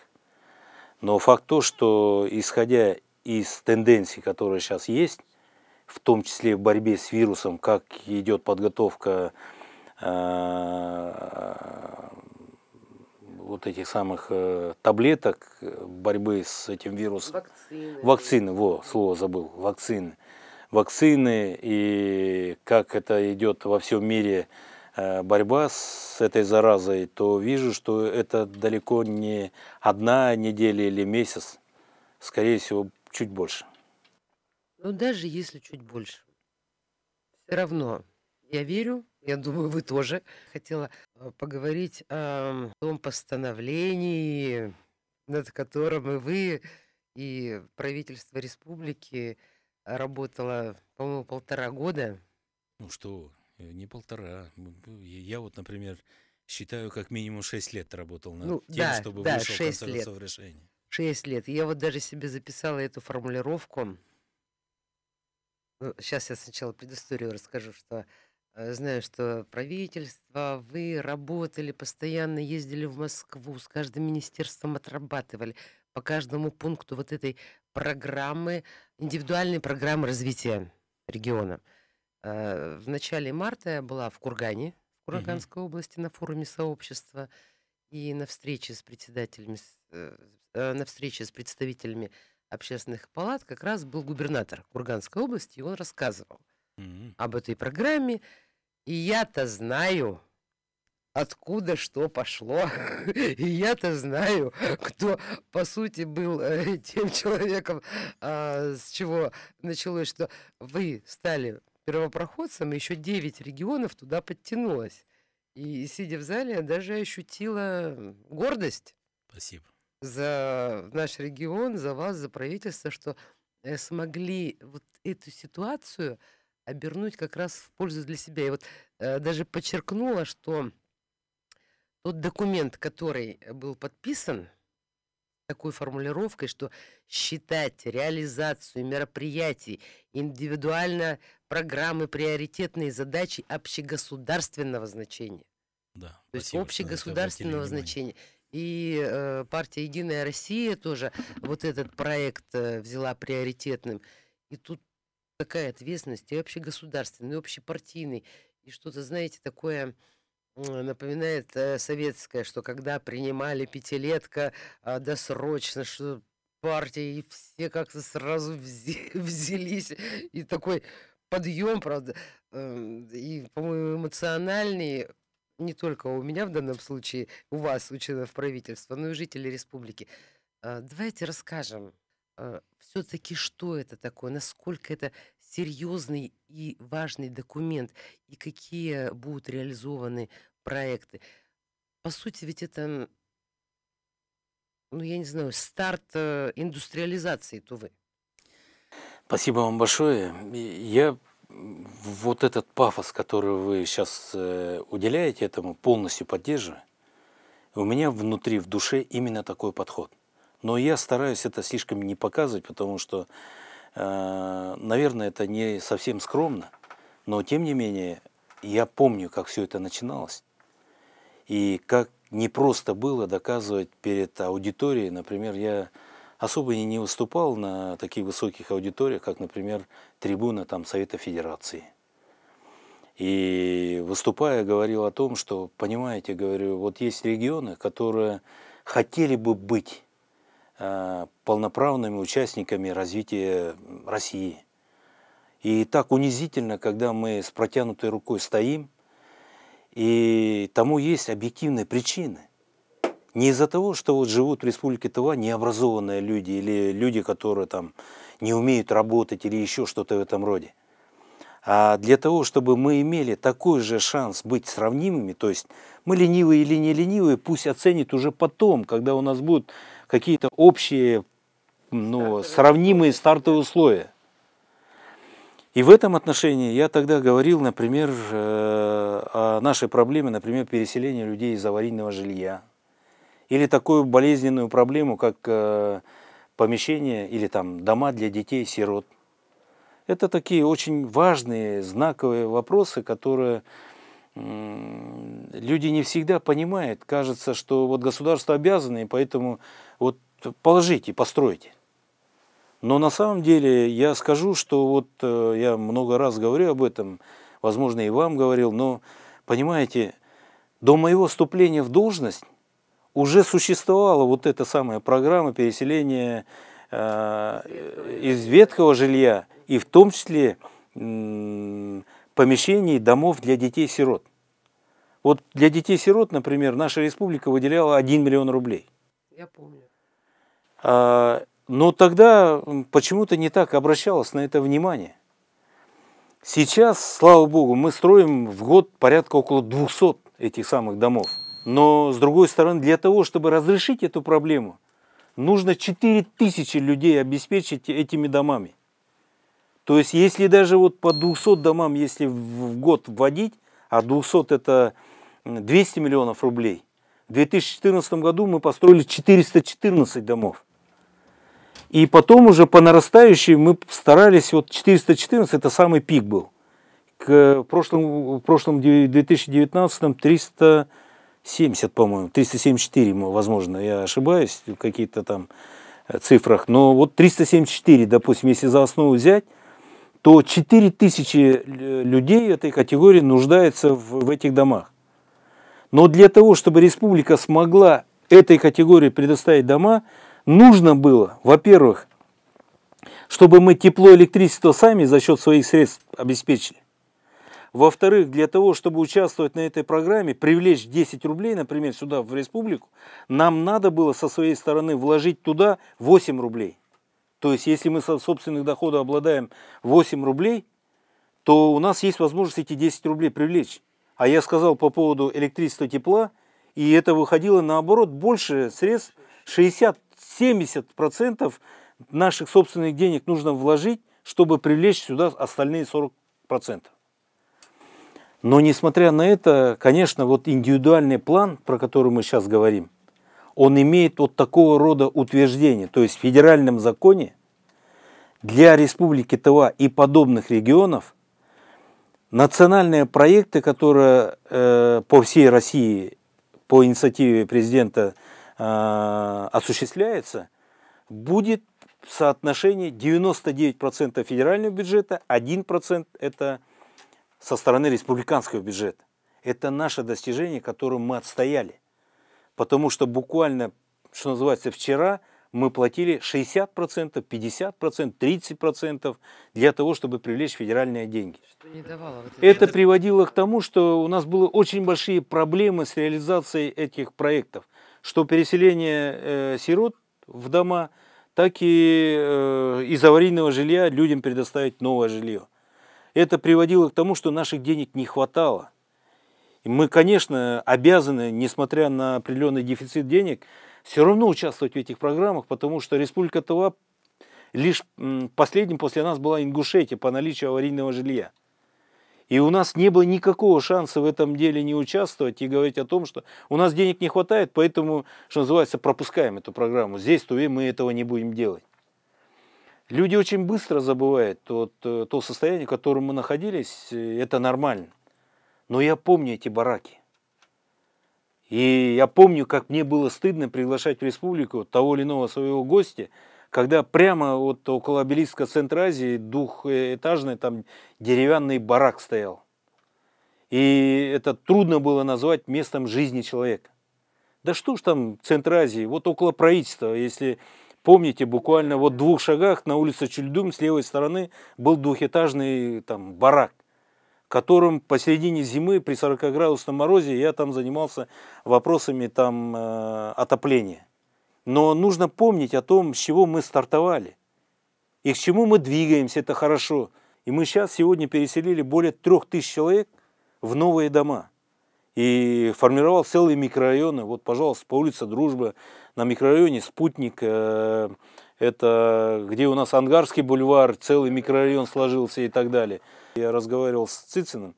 Но факт то, что исходя из тенденций, которые сейчас есть, в том числе в борьбе с вирусом, как идет подготовка э, вот этих самых э, таблеток э, борьбы с этим вирусом. Вакцины. Вакцины, во, слово забыл, вакцины. Вакцины и как это идет во всем мире борьба с этой заразой, то вижу, что это далеко не одна неделя или месяц. Скорее всего, чуть больше. Ну, даже если чуть больше. Все равно я верю, я думаю, вы тоже. Хотела э, поговорить о том постановлении, над которым и вы, и правительство республики работало, по-моему, полтора года. Ну что, э, не полтора. Я вот, например, считаю, как минимум шесть лет работал над ну, тем, да, чтобы да, вышел 6 концов решения. Шесть лет. Я вот даже себе записала эту формулировку. Ну, сейчас я сначала предысторию расскажу, что э, знаю, что правительство, вы работали, постоянно ездили в Москву, с каждым министерством отрабатывали по каждому пункту вот этой программы, индивидуальной программы развития региона. Э, в начале марта я была в Кургане, в Курганской mm-hmm. области на форуме сообщества и на встрече с председателями Э, э, на встрече с представителями общественных палат как раз был губернатор Курганской области, и он рассказывал mm-hmm. об этой программе. И я-то знаю, откуда что пошло. И я-то знаю, кто, по сути, был э, тем человеком, а, с чего началось, что вы стали первопроходцем, и еще 9 регионов туда подтянулось. И, сидя в зале, я даже ощутила гордость. Спасибо за наш регион, за вас, за правительство, что э, смогли вот эту ситуацию обернуть как раз в пользу для себя. И вот э, даже подчеркнула, что тот документ, который был подписан, такой формулировкой, что считать реализацию мероприятий индивидуально программы приоритетные задачи общегосударственного значения. Да, То есть общегосударственного значения и э, партия «Единая Россия» тоже вот этот проект э, взяла приоритетным. И тут такая ответственность, и общегосударственный, и общепартийный, и что-то, знаете, такое напоминает э, советское, что когда принимали пятилетка э, досрочно, что партии, и все как-то сразу взялись, и такой подъем, правда, э, и, по-моему, эмоциональный, не только у меня в данном случае, у вас, у членов правительства, но и у жителей республики. А, давайте расскажем, а, все-таки что это такое, насколько это серьезный и важный документ, и какие будут реализованы проекты. По сути, ведь это, ну, я не знаю, старт э, индустриализации Тувы. Спасибо вам большое. Я вот этот пафос, который вы сейчас э, уделяете этому, полностью поддерживаю. У меня внутри, в душе именно такой подход. Но я стараюсь это слишком не показывать, потому что, э, наверное, это не совсем скромно. Но, тем не менее, я помню, как все это начиналось. И как не просто было доказывать перед аудиторией. Например, я особо и не выступал на таких высоких аудиториях, как, например, трибуна там, Совета Федерации. И выступая, говорил о том, что, понимаете, говорю, вот есть регионы, которые хотели бы быть э, полноправными участниками развития России. И так унизительно, когда мы с протянутой рукой стоим, и тому есть объективные причины – не из-за того, что вот живут в Республике Тыва необразованные люди или люди, которые там не умеют работать или еще что-то в этом роде. А для того, чтобы мы имели такой же шанс быть сравнимыми, то есть мы ленивые или не ленивые, пусть оценит уже потом, когда у нас будут какие-то общие, ну, сравнимые стартовые условия. И в этом отношении я тогда говорил, например, э, о нашей проблеме, например, переселения людей из аварийного жилья, или такую болезненную проблему, как э, помещение или там дома для детей-сирот. Это такие очень важные, знаковые вопросы, которые люди не всегда понимают. Кажется, что вот государство обязано, и поэтому вот положите, постройте. Но на самом деле я скажу, что вот э, я много раз говорю об этом, возможно, и вам говорил, но понимаете, до моего вступления в должность уже существовала вот эта самая программа переселения э, из ветхого жилья и в том числе помещений, домов для детей-сирот. Вот для детей-сирот, например, наша республика выделяла 1 миллион рублей. Я помню. А, но тогда почему-то не так обращалось на это внимание. Сейчас, слава богу, мы строим в год порядка около 200 этих самых домов. Но, с другой стороны, для того, чтобы разрешить эту проблему, нужно 4000 людей обеспечить этими домами. То есть, если даже вот по 200 домам, если в год вводить, а 200 это 200 миллионов рублей, в 2014 году мы построили 414 домов. И потом уже по нарастающей мы старались, вот 414 это самый пик был. К прошлому, в прошлом 2019 300 70, по-моему, 374, возможно, я ошибаюсь в каких-то там э, цифрах, но вот 374, допустим, если за основу взять, то 4000 э, людей этой категории нуждается в, в этих домах. Но для того, чтобы республика смогла этой категории предоставить дома, нужно было, во-первых, чтобы мы тепло и электричество сами за счет своих средств обеспечили. Во-вторых, для того, чтобы участвовать на этой программе, привлечь 10 рублей, например, сюда, в республику, нам надо было со своей стороны вложить туда 8 рублей. То есть, если мы со собственных доходов обладаем 8 рублей, то у нас есть возможность эти 10 рублей привлечь. А я сказал по поводу электричества, тепла, и это выходило наоборот больше средств, 60-70% наших собственных денег нужно вложить, чтобы привлечь сюда остальные 40%. Но несмотря на это, конечно, вот индивидуальный план, про который мы сейчас говорим, он имеет вот такого рода утверждение. То есть в федеральном законе для Республики Тыва и подобных регионов национальные проекты, которые э, по всей России по инициативе президента э, осуществляются, будет в соотношении 99% федерального бюджета, 1% это со стороны республиканского бюджета. Это наше достижение, которое мы отстояли. Потому что буквально, что называется, вчера мы платили 60%, 50%, 30% для того, чтобы привлечь федеральные деньги. Вот это. это приводило к тому, что у нас были очень большие проблемы с реализацией этих проектов. Что переселение э, сирот в дома, так и э, из аварийного жилья людям предоставить новое жилье. Это приводило к тому, что наших денег не хватало. И мы, конечно, обязаны, несмотря на определенный дефицит денег, все равно участвовать в этих программах, потому что Республика Тыва лишь последним после нас была Ингушетия по наличию аварийного жилья. И у нас не было никакого шанса в этом деле не участвовать и говорить о том, что у нас денег не хватает, поэтому, что называется, пропускаем эту программу. Здесь, в Туве, мы этого не будем делать. Люди очень быстро забывают то, э, то состояние, в котором мы находились, э, это нормально. Но я помню эти бараки. И я помню, как мне было стыдно приглашать в республику того или иного своего гостя, когда прямо вот около обелиска Центра Азии двухэтажный там деревянный барак стоял. И это трудно было назвать местом жизни человека. Да что ж там Центр Азии, вот около правительства, если Помните, буквально вот в двух шагах на улице Чульдум с левой стороны был двухэтажный там барак, которым посередине зимы при 40 градусном морозе я там занимался вопросами там э, отопления. Но нужно помнить о том, с чего мы стартовали и к чему мы двигаемся, это хорошо. И мы сейчас сегодня переселили более трех тысяч человек в новые дома. И формировал целые микрорайоны. Вот, пожалуйста, по улице Дружба, на микрорайоне Спутник, э, это где у нас Ангарский бульвар, целый микрорайон сложился и так далее. Я разговаривал с Цицыным,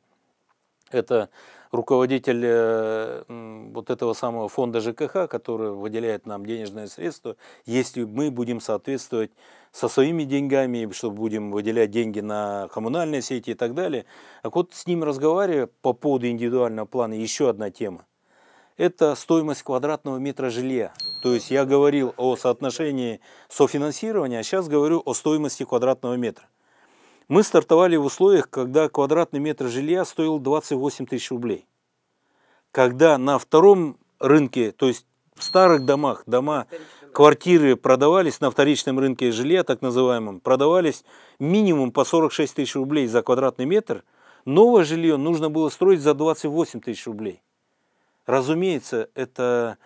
это руководитель э, вот этого самого фонда ЖКХ, который выделяет нам денежные средства, если мы будем соответствовать со своими деньгами, что будем выделять деньги на коммунальные сети и так далее. А вот, с ним разговаривая по поводу индивидуального плана, еще одна тема – это стоимость квадратного метра жилья. То есть я говорил о соотношении софинансирования, а сейчас говорю о стоимости квадратного метра. Мы стартовали в условиях, когда квадратный метр жилья стоил 28 тысяч рублей. Когда на втором рынке, то есть в старых домах, дома, квартиры продавались на вторичном рынке жилья, так называемом, продавались минимум по 46 тысяч рублей за квадратный метр, новое жилье нужно было строить за 28 тысяч рублей. Разумеется, это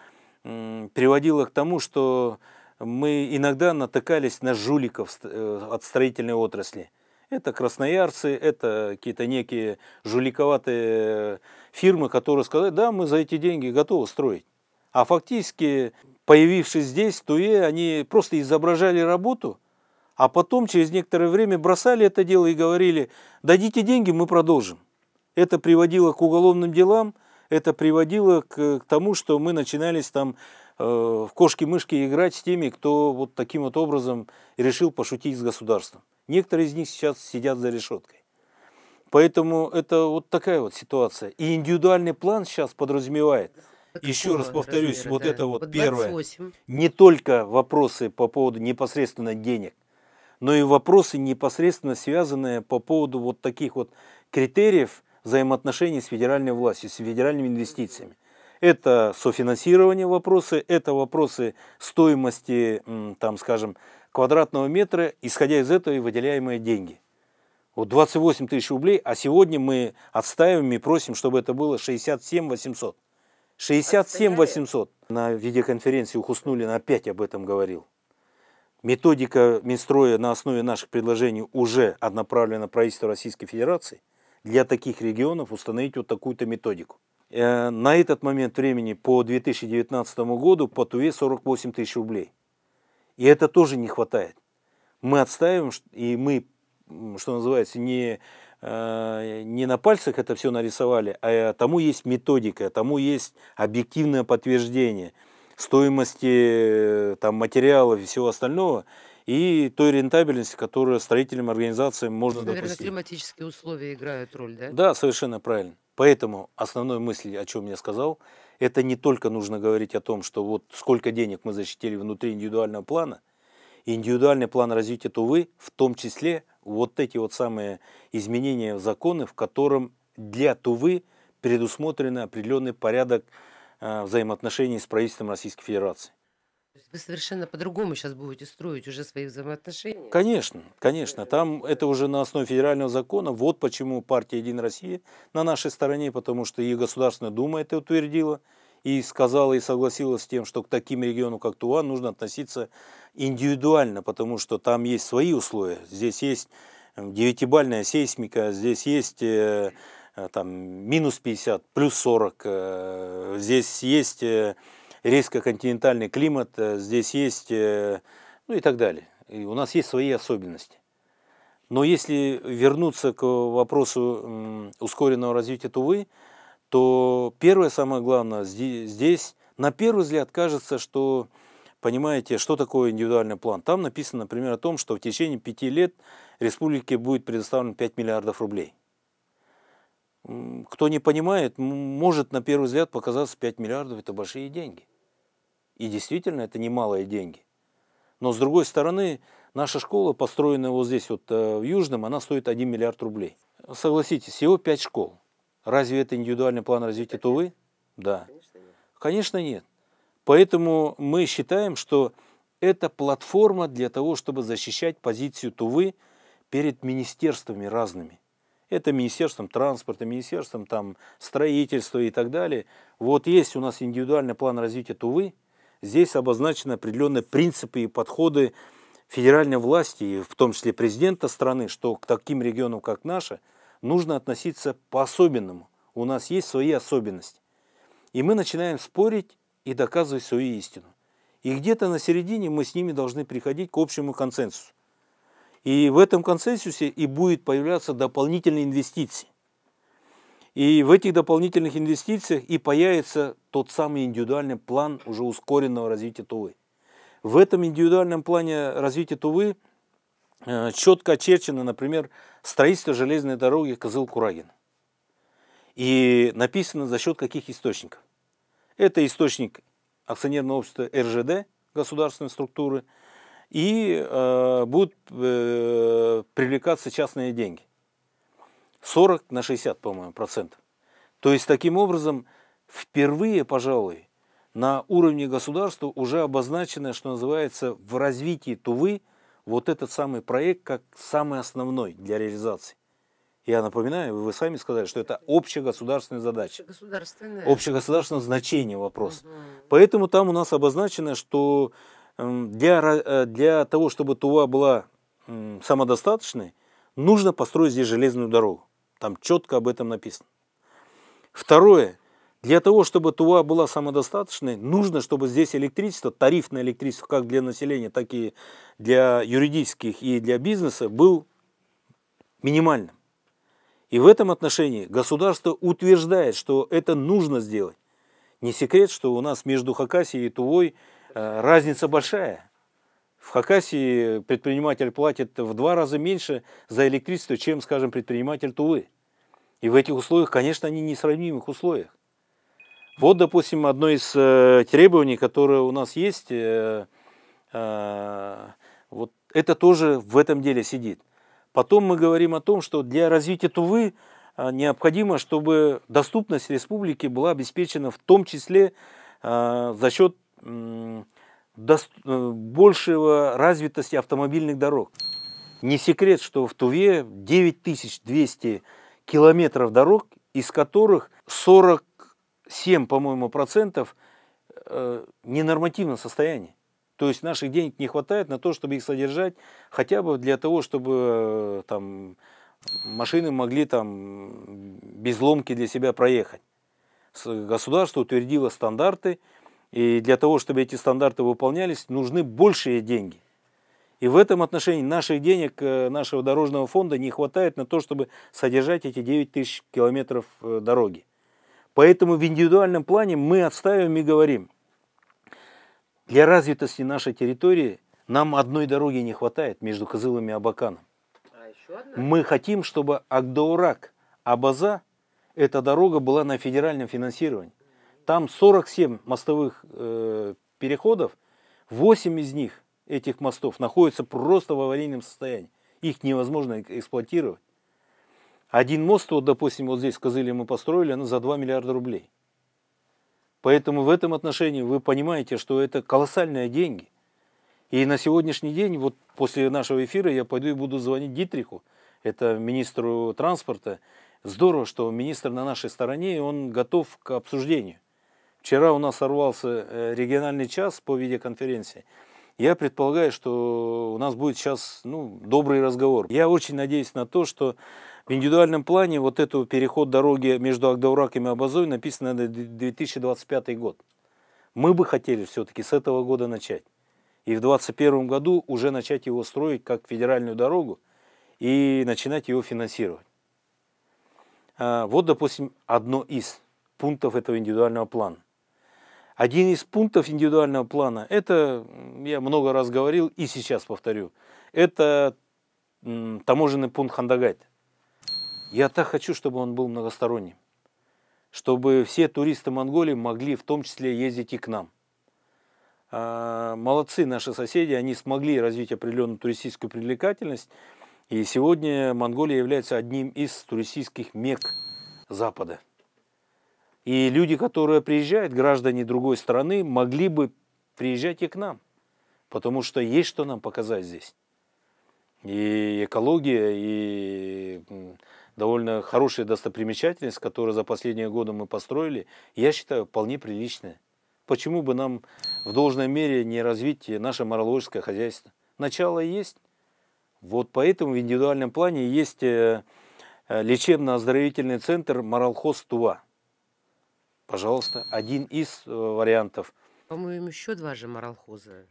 приводило к тому, что мы иногда натыкались на жуликов э, от строительной отрасли. Это красноярцы, это какие-то некие жуликоватые фирмы, которые сказали, да, мы за эти деньги готовы строить. А фактически, появившись здесь, в Туе, они просто изображали работу, а потом через некоторое время бросали это дело и говорили, дадите деньги, мы продолжим. Это приводило к уголовным делам – это приводило к, к тому, что мы начинались там э, в кошки-мышки играть с теми, кто вот таким вот образом решил пошутить с государством. Некоторые из них сейчас сидят за решеткой. Поэтому это вот такая вот ситуация. И индивидуальный план сейчас подразумевает, еще раз повторюсь, размера, вот да. это вот, вот первое, не только вопросы по поводу непосредственно денег, но и вопросы непосредственно связанные по поводу вот таких вот критериев, взаимоотношений с федеральной властью, с федеральными инвестициями. Это софинансирование вопросы, это вопросы стоимости, там, скажем, квадратного метра, исходя из этого и выделяемые деньги. Вот 28 тысяч рублей, а сегодня мы отстаиваем и просим, чтобы это было 67 800. 67 800. На видеоконференции у Хуснулина опять об этом говорил. Методика Минстроя на основе наших предложений уже однаправлена правительству Российской Федерации для таких регионов установить вот такую-то методику. Э, на этот момент времени по 2019 году по Туе 48 тысяч рублей. И это тоже не хватает. Мы отстаиваем, и мы, что называется, не, э, не на пальцах это все нарисовали, а э, тому есть методика, тому есть объективное подтверждение стоимости там, материалов и всего остального – и той рентабельности, которую строительным организациям можно Наверное, допустить. Наверное, климатические условия играют роль, да? Да, совершенно правильно. Поэтому основной мысль, о чем я сказал, это не только нужно говорить о том, что вот сколько денег мы защитили внутри индивидуального плана, индивидуальный план развития Тувы, в том числе вот эти вот самые изменения в законы, в котором для Тувы предусмотрен определенный порядок э, взаимоотношений с правительством Российской Федерации. Вы совершенно по-другому сейчас будете строить уже свои взаимоотношения. Конечно, конечно. Э, там это уже на основе федерального закона. Вот почему партия «Единая Россия» на нашей стороне, потому что и Государственная Дума это утвердила, и сказала и согласилась с тем, что к таким регионам, как Туан, нужно относиться индивидуально, потому что там есть свои условия. Здесь есть э, девятибальная сейсмика, здесь есть э, там минус 50, плюс 40, здесь есть резко-континентальный климат, э, здесь есть, э, ну и так далее. И у нас есть свои особенности. Но если вернуться к вопросу ускоренного развития Тувы, то первое самое главное здесь, на первый взгляд, кажется, что, понимаете, что такое индивидуальный план. Там написано, например, о том, что в течение пяти лет республике будет предоставлено 5 миллиардов рублей. Кто не понимает, может на первый взгляд показаться 5 миллиардов – это большие деньги. И действительно, это немалые деньги. Но с другой стороны, наша школа, построенная вот здесь, вот э, в Южном, она стоит 1 миллиард рублей. Согласитесь, всего 5 школ. Разве это индивидуальный план развития Тувы? Да. Конечно нет. Конечно нет. Поэтому мы считаем, что это платформа для того, чтобы защищать позицию Тувы перед министерствами разными. Это министерством транспорта, министерством там, строительства и так далее. Вот есть у нас индивидуальный план развития Тувы – Здесь обозначены определенные принципы и подходы федеральной власти, и в том числе президента страны, что к таким регионам, как наши, нужно относиться по-особенному. У нас есть свои особенности. И мы начинаем спорить и доказывать свою истину. И где-то на середине мы с ними должны приходить к общему консенсусу. И в этом консенсусе и будет появляться дополнительные инвестиции. И в этих дополнительных инвестициях и появится тот самый индивидуальный план уже ускоренного развития Тувы. В этом индивидуальном плане развития Тувы э, четко очерчено, например, строительство железной дороги Кызыл-Курагин. И написано за счет каких источников. Это источник акционерного общества РЖД, государственной структуры, и э, будут э, привлекаться частные деньги. 40 на 60, по-моему, процентов. То есть, таким образом, впервые, пожалуй, на уровне государства уже обозначено, что называется, в развитии Тувы вот этот самый проект как самый основной для реализации. Я напоминаю, вы сами сказали, что это общегосударственная задача. Общегосударственное. Общегосударственное значение вопрос. Угу. Поэтому там у нас обозначено, что для, э, для того, чтобы Тува была самодостаточной, нужно построить здесь железную дорогу. Там четко об этом написано. Второе. Для того, чтобы Туа была самодостаточной, нужно, чтобы здесь электричество, тариф на электричество как для населения, так и для юридических и для бизнеса был минимальным. И в этом отношении государство утверждает, что это нужно сделать. Не секрет, что у нас между Хакасией и Тувой э, разница большая – в Хакасии предприниматель платит в два раза меньше за электричество, чем, скажем, предприниматель Тулы. И в этих условиях, конечно, они не сравнимых условиях. Вот, допустим, одно из э, требований, которое у нас есть, э, э, вот это тоже в этом деле сидит. Потом мы говорим о том, что для развития Тувы необходимо, чтобы доступность республики была обеспечена в том числе за счет Э, большего развитости автомобильных дорог. Не секрет, что в Туве 9200 километров дорог, из которых 47, по-моему, процентов э, ненормативном состоянии. То есть наших денег не хватает на то, чтобы их содержать, хотя бы для того, чтобы э, там, машины могли там, без ломки для себя проехать. Государство утвердило стандарты, и для того, чтобы эти стандарты выполнялись, нужны большие деньги. И в этом отношении наших денег, э, нашего дорожного фонда не хватает на то, чтобы содержать эти 9 тысяч километров э, дороги. Поэтому в индивидуальном плане мы отстаиваем и говорим, для развитости нашей территории нам одной дороги не хватает между Кызылом и Абаканом. А мы хотим, чтобы Агдаурак, Абаза, эта дорога была на федеральном финансировании. Там 47 мостовых э, переходов, 8 из них, этих мостов, находятся просто в аварийном состоянии. Их невозможно эксплуатировать. Один мост, вот, допустим, вот здесь в Козыле мы построили, она за 2 миллиарда рублей. Поэтому в этом отношении вы понимаете, что это колоссальные деньги. И на сегодняшний день, вот после нашего эфира, я пойду и буду звонить Дитриху, это министру транспорта. Здорово, что министр на нашей стороне, и он готов к обсуждению. Вчера у нас сорвался э, региональный час по видеоконференции. Я предполагаю, что у нас будет сейчас ну, добрый разговор. Я очень надеюсь на то, что в индивидуальном плане вот этот переход дороги между Агдаураком и Абазой написано на 2025 год. Мы бы хотели все-таки с этого года начать. И в 2021 году уже начать его строить как федеральную дорогу и начинать его финансировать. А, вот, допустим, одно из пунктов этого индивидуального плана. Один из пунктов индивидуального плана, это я много раз говорил и сейчас повторю, это таможенный пункт Хандагайт. Я так хочу, чтобы он был многосторонним, чтобы все туристы Монголии могли в том числе ездить и к нам. А, молодцы наши соседи, они смогли развить определенную туристическую привлекательность, и сегодня Монголия является одним из туристических мек Запада. И люди, которые приезжают, граждане другой страны, могли бы приезжать и к нам, потому что есть что нам показать здесь. И экология, и довольно хорошая достопримечательность, которую за последние годы мы построили, я считаю, вполне приличная. Почему бы нам в должной мере не развить наше морологическое хозяйство? Начало есть. Вот поэтому в индивидуальном плане есть э, э, лечебно-оздоровительный центр «Моралхоз Туа. Пожалуйста, один из э, вариантов. По-моему, еще два же моралхоза.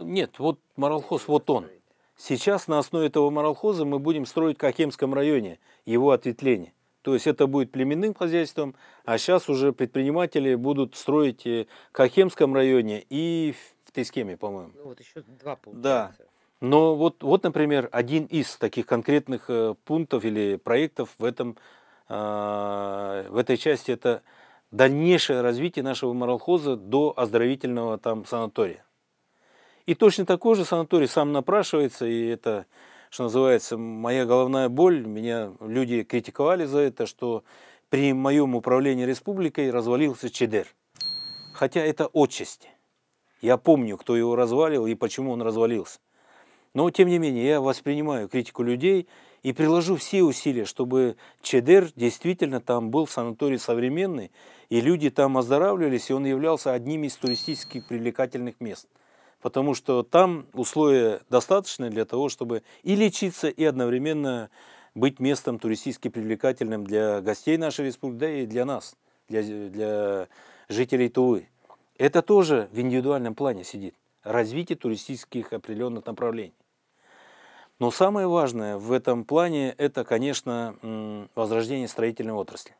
Нет, вот моралхоз, вот он. Сейчас на основе этого моралхоза мы будем строить в Кокемском районе его ответвление. То есть это будет племенным хозяйством, а сейчас уже предприниматели будут строить э, в Кахемском районе и в Тайскеме, по-моему. Ну вот еще два пункта. Да. Но вот, вот, например, один из таких конкретных э, пунктов или проектов в, этом, в этой части – это дальнейшее развитие нашего маралхоза до оздоровительного там санатория. И точно такой же санаторий сам напрашивается, и это, что называется, моя головная боль. Меня люди критиковали за это, что при моем управлении республикой развалился ЧДР, Хотя это отчасти. Я помню, кто его развалил и почему он развалился. Но, тем не менее, я воспринимаю критику людей и приложу все усилия, чтобы ЧДР действительно там был санаторий современный, и люди там оздоравливались, и он являлся одним из туристически привлекательных мест. Потому что там условия достаточны для того, чтобы и лечиться, и одновременно быть местом туристически привлекательным для гостей нашей республики, да и для нас, для, для жителей Тувы. Это тоже в индивидуальном плане сидит. Развитие туристических определенных направлений. Но самое важное в этом плане – это, конечно, возрождение строительной отрасли.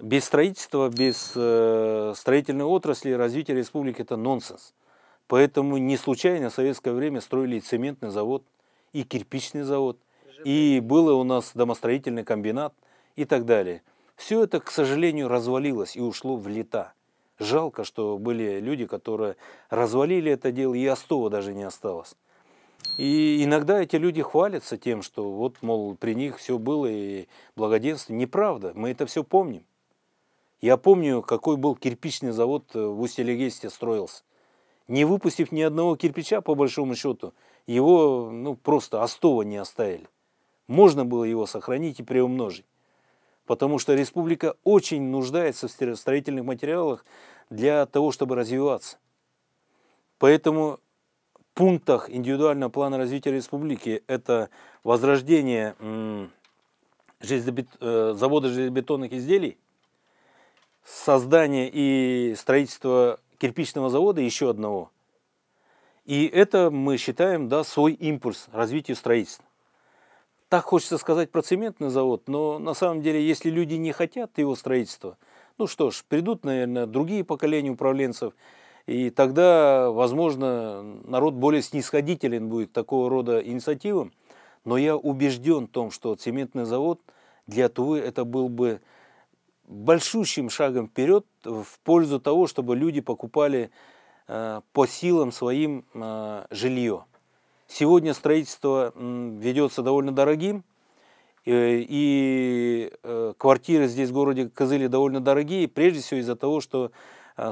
Без строительства, без э, строительной отрасли развитие республики – это нонсенс. Поэтому не случайно в советское время строили и цементный завод, и кирпичный завод, и было у нас домостроительный комбинат и так далее. Все это, к сожалению, развалилось и ушло в лета. Жалко, что были люди, которые развалили это дело, и остова даже не осталось. И иногда эти люди хвалятся тем, что вот, мол, при них все было и благоденствие. Неправда, мы это все помним. Я помню, какой был кирпичный завод э, в Усть-Илегесте строился. Не выпустив ни одного кирпича, по большому счету, его ну, просто остова не оставили. Можно было его сохранить и приумножить. Потому что республика очень нуждается в строительных материалах для того, чтобы развиваться. Поэтому в пунктах индивидуального плана развития республики это возрождение м, железобет, э, завода железобетонных изделий – создание и строительство кирпичного завода, еще одного. И это мы считаем да, свой импульс развитию строительства. Так хочется сказать про цементный завод, но на самом деле, если люди не хотят его строительства, ну что ж, придут, наверное, другие поколения управленцев, и тогда, возможно, народ более снисходителен будет такого рода инициативам. Но я убежден в том, что цементный завод для Тувы это был бы большущим шагом вперед в пользу того, чтобы люди покупали э, по силам своим э, жилье. Сегодня строительство ведется довольно дорогим, э, и квартиры здесь в городе Кызыле довольно дорогие, прежде всего из-за того, что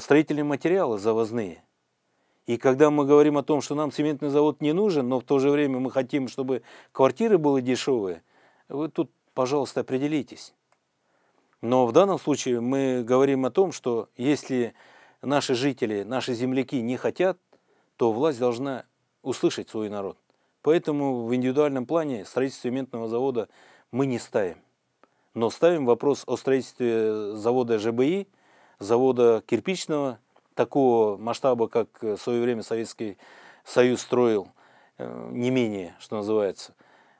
строительные материалы завозные. И когда мы говорим о том, что нам цементный завод не нужен, но в то же время мы хотим, чтобы квартиры были дешевые, вы тут, пожалуйста, определитесь. Но в данном случае мы говорим о том, что если наши жители, наши земляки не хотят, то власть должна услышать свой народ. Поэтому в индивидуальном плане строительство цементного завода мы не ставим. Но ставим вопрос о строительстве завода ЖБИ, завода кирпичного, такого масштаба, как в свое время Советский Союз строил, э, не менее, что называется.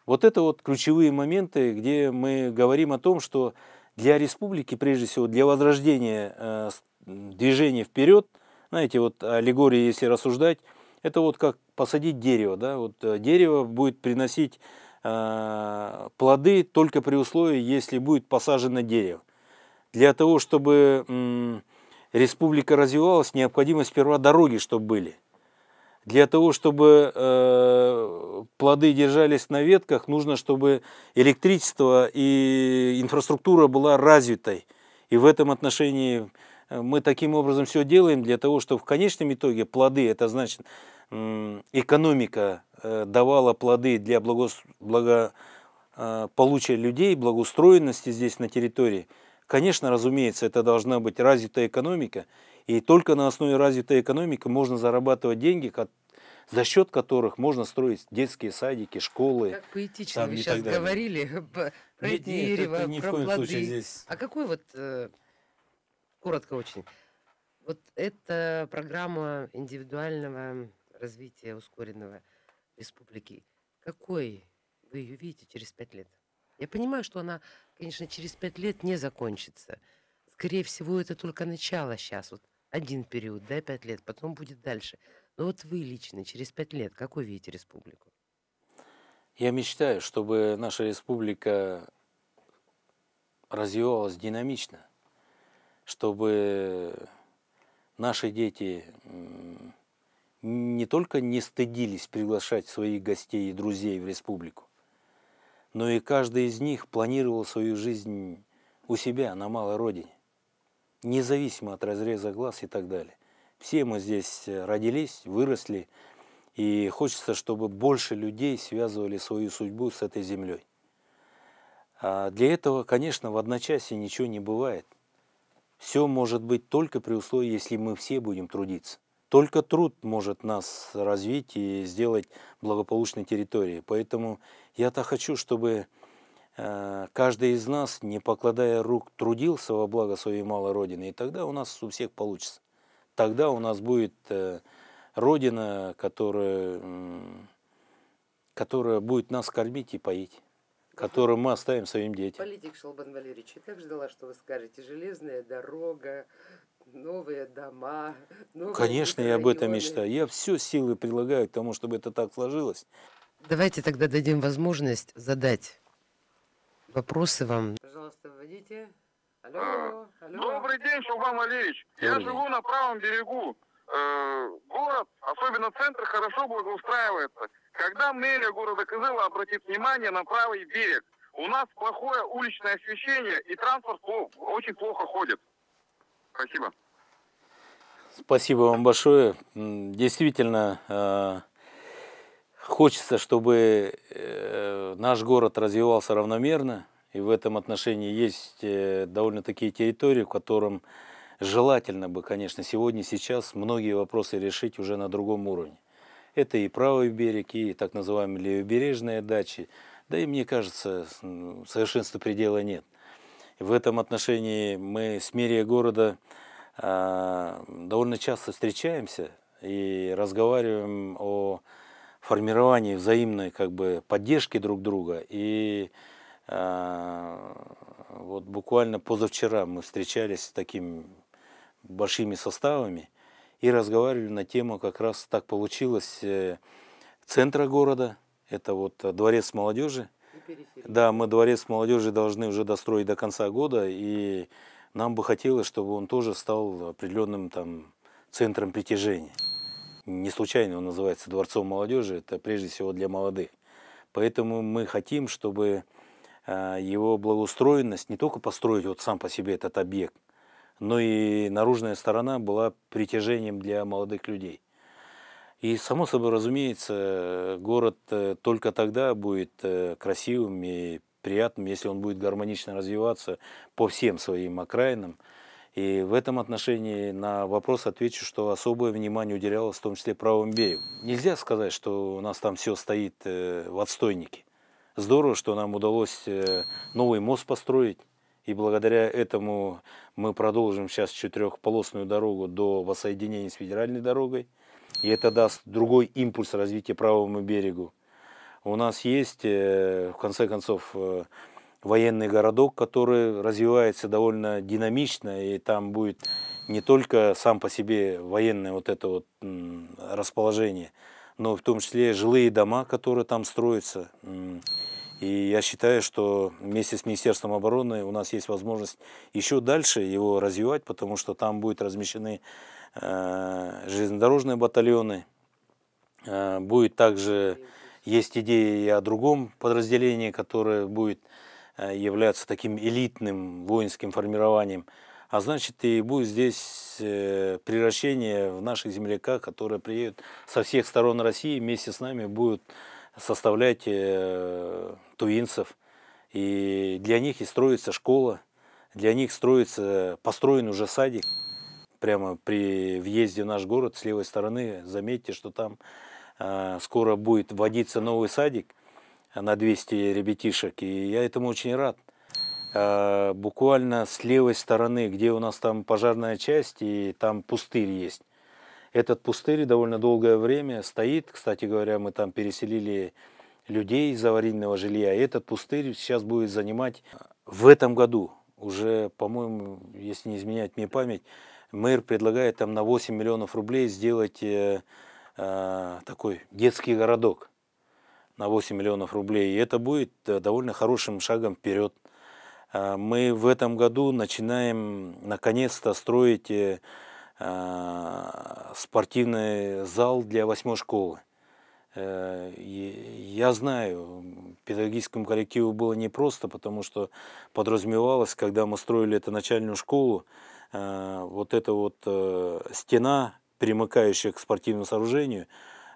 Вот это вот ключевые моменты, где мы говорим о том, что для республики, прежде всего, для возрождения э, движения вперед, знаете, вот аллегории, если рассуждать, это вот как посадить дерево, да, вот э, дерево будет приносить э, плоды только при условии, если будет посажено дерево. Для того, чтобы э, республика развивалась, необходимо сперва дороги, чтобы были – для того, чтобы э, плоды держались на ветках, нужно, чтобы электричество и инфраструктура была развитой. И в этом отношении э, мы таким образом все делаем для того, чтобы в конечном итоге плоды, это значит экономика э, давала плоды для благос... благополучия э, людей, благоустроенности здесь на территории. Конечно, разумеется, это должна быть развитая экономика и только на основе развитой экономики можно зарабатывать деньги, за счет которых можно строить детские садики, школы. Как поэтично там, вы сейчас говорили про нет, нет, дерево, ни про в плоды. здесь... А какой вот, э, коротко очень, вот эта программа индивидуального развития ускоренного республики, какой вы ее видите через пять лет? Я понимаю, что она, конечно, через пять лет не закончится. Скорее всего, это только начало сейчас. Вот один период, да, пять лет, потом будет дальше. Но вот вы лично через пять лет какой видите республику? Я мечтаю, чтобы наша республика развивалась динамично, чтобы наши дети не только не стыдились приглашать своих гостей и друзей в республику, но и каждый из них планировал свою жизнь у себя на малой родине независимо от разреза глаз и так далее. Все мы здесь э, родились, выросли, и хочется, чтобы больше людей связывали свою судьбу с этой землей. А для этого, конечно, в одночасье ничего не бывает. Все может быть только при условии, если мы все будем трудиться. Только труд может нас развить и сделать благополучной территорией. Поэтому я-то хочу, чтобы Э, каждый из нас, не покладая рук, трудился во благо своей малой Родины, и тогда у нас у всех получится. Тогда у нас будет э, Родина, которая, которая будет нас кормить и поить которую мы оставим своим детям. Политик Шалбан Валерьевич, я так ждала, что вы скажете, железная дорога, новые дома. Новые Конечно, я об этом мечтаю. Я все силы прилагаю к тому, чтобы это так сложилось. Давайте тогда дадим возможность задать Вопросы вам? Пожалуйста, вводите. Алло, алло. Добрый день, Шуган Валерьевич. Я живу на правом берегу. Э, город, особенно центр, хорошо благоустраивается. Когда мэрия города Кызыла обратит внимание на правый берег, у нас плохое уличное освещение и транспорт очень плохо ходит. Спасибо. Спасибо вам большое. Действительно, э, Хочется, чтобы э, наш город развивался равномерно, и в этом отношении есть э, довольно такие территории, в котором желательно бы, конечно, сегодня, сейчас многие вопросы решить уже на другом уровне. Это и правый берег, и так называемые левобережные дачи. Да и мне кажется, совершенства предела нет. В этом отношении мы с мерия города а, довольно часто встречаемся и разговариваем о формировании взаимной как бы поддержки друг друга. И э, вот буквально позавчера мы встречались с такими большими составами и разговаривали на тему, как раз так получилось, э, центра города, это вот э, дворец молодежи. Да, мы дворец молодежи должны уже достроить до конца года, и нам бы хотелось, чтобы он тоже стал определенным там центром притяжения не случайно он называется Дворцом молодежи, это прежде всего для молодых. Поэтому мы хотим, чтобы э, его благоустроенность не только построить вот сам по себе этот объект, но и наружная сторона была притяжением для молодых людей. И, само собой разумеется, город э, только тогда будет э, красивым и приятным, если он будет гармонично развиваться по всем своим окраинам. И в этом отношении на вопрос отвечу, что особое внимание уделялось в том числе правому бею. Нельзя сказать, что у нас там все стоит э, в отстойнике. Здорово, что нам удалось э, новый мост построить. И благодаря этому мы продолжим сейчас четырехполосную дорогу до воссоединения с федеральной дорогой. И это даст другой импульс развития правому берегу. У нас есть, э, в конце концов, военный городок, который развивается довольно динамично, и там будет не только сам по себе военное вот это вот расположение, но в том числе жилые дома, которые там строятся. И я считаю, что вместе с Министерством обороны у нас есть возможность еще дальше его развивать, потому что там будут размещены э, железнодорожные батальоны, э, будет также, есть идея и о другом подразделении, которое будет Э, являться таким элитным воинским формированием. А значит, и будет здесь э, превращение в наших земляках, которые приедут со всех сторон России, вместе с нами будут составлять э, туинцев. И для них и строится школа, для них строится, построен уже садик. Прямо при въезде в наш город с левой стороны, заметьте, что там скоро будет вводиться новый садик, на 200 ребятишек, и я этому очень рад. А, буквально с левой стороны, где у нас там пожарная часть, и там пустырь есть. Этот пустырь довольно долгое время стоит. Кстати говоря, мы там переселили людей из аварийного жилья. И этот пустырь сейчас будет занимать в этом году, уже, по-моему, если не изменять мне память, мэр предлагает там на 8 миллионов рублей сделать э, э, такой детский городок на 8 миллионов рублей. И это будет э, довольно хорошим шагом вперед. Э, мы в этом году начинаем наконец-то строить э, спортивный зал для восьмой школы. Я знаю, педагогическому коллективу было непросто, потому что подразумевалось, когда мы строили эту начальную школу, вот эта вот стена, примыкающая к спортивному сооружению,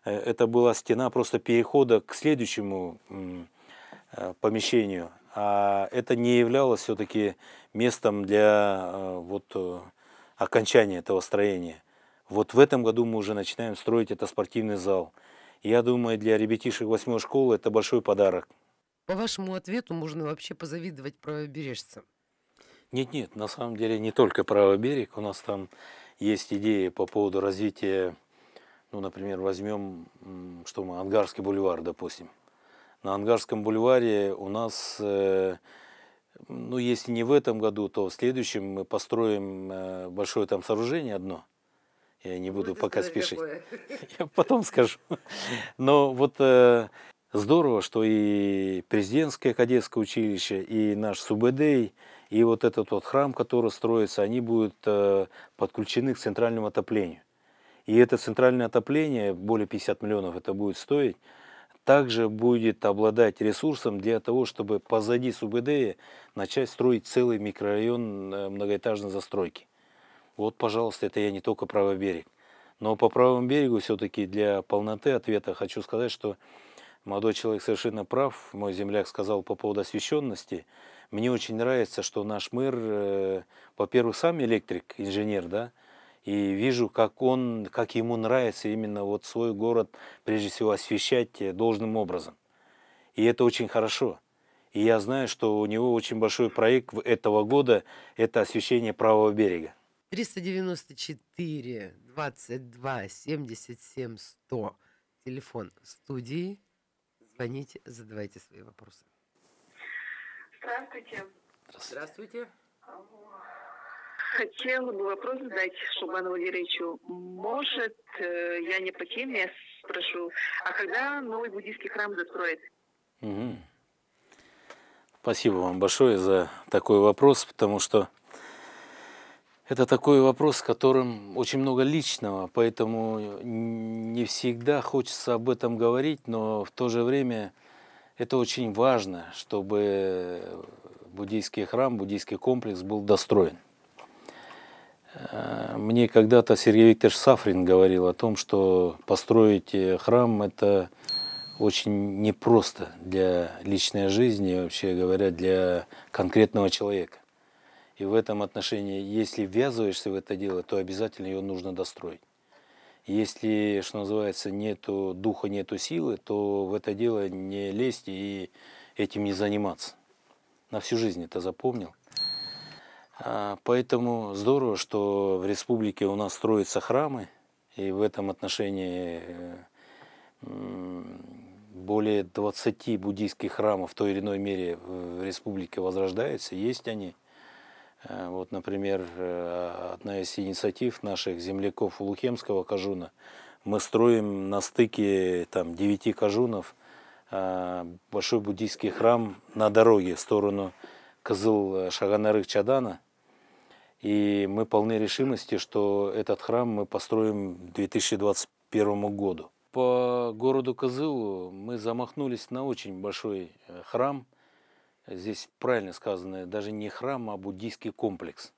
Э, это была стена просто перехода к следующему э, помещению, а это не являлось все-таки местом для э, вот, окончания этого строения. Вот в этом году мы уже начинаем строить это спортивный зал. Я думаю, для ребятишек восьмой школы это большой подарок. По вашему ответу можно вообще позавидовать правобережцам. Нет-нет, на самом деле не только правый берег. У нас там есть идеи по поводу развития ну, например, возьмем, что мы, Ангарский бульвар, допустим. На Ангарском бульваре у нас, э, ну, если не в этом году, то в следующем мы построим э, большое там сооружение одно. Я не буду Будет пока спешить. Я потом скажу. Но вот э, здорово, что и президентское кадетское училище, и наш СУБД, и вот этот вот храм, который строится, они будут подключены к центральному отоплению. И это центральное отопление, более 50 миллионов это будет стоить, также будет обладать ресурсом для того, чтобы позади СУБД начать строить целый микрорайон э, многоэтажной застройки. Вот, пожалуйста, это я не только правый берег. Но по правому берегу все-таки для полноты ответа хочу сказать, что молодой человек совершенно прав. Мой земляк сказал по поводу освещенности. Мне очень нравится, что наш мэр, э, во-первых, сам электрик, инженер, да, и вижу, как он, как ему нравится именно вот свой город, прежде всего, освещать э, должным образом. И это очень хорошо. И я знаю, что у него очень большой проект этого года – это освещение правого берега. 394 22 77 100 телефон студии. Звоните, задавайте свои вопросы. Здравствуйте. Здравствуйте. Здравствуйте. Хотел бы вопрос задать Шубану Валерьевичу. Может, э, я не по теме я спрошу, а когда новый буддийский храм закроет? Угу. Спасибо вам большое за такой вопрос, потому что это такой вопрос, с которым очень много личного, поэтому не всегда хочется об этом говорить, но в то же время это очень важно, чтобы буддийский храм, буддийский комплекс был достроен. Э, мне когда-то Сергей Викторович Сафрин говорил о том, что построить э, храм – это очень непросто для личной жизни, вообще говоря, для конкретного человека. И в этом отношении, если ввязываешься в это дело, то обязательно его нужно достроить. Если, что называется, нету духа, нету силы, то в это дело не лезть и этим не заниматься. На всю жизнь это запомнил. А, поэтому здорово, что в республике у нас строятся храмы, и в этом отношении э, более 20 буддийских храмов в той или иной мере в республике возрождаются, есть они. Э, вот, например, э, одна из инициатив наших земляков Улухемского Кажуна. Мы строим на стыке там, 9 Кажунов большой буддийский храм на дороге в сторону Кызыл Шаганарых Чадана – и мы полны решимости, что этот храм мы построим к 2021 году. По городу Кызылу мы замахнулись на очень большой э, храм. Здесь правильно сказано, даже не храм, а буддийский комплекс.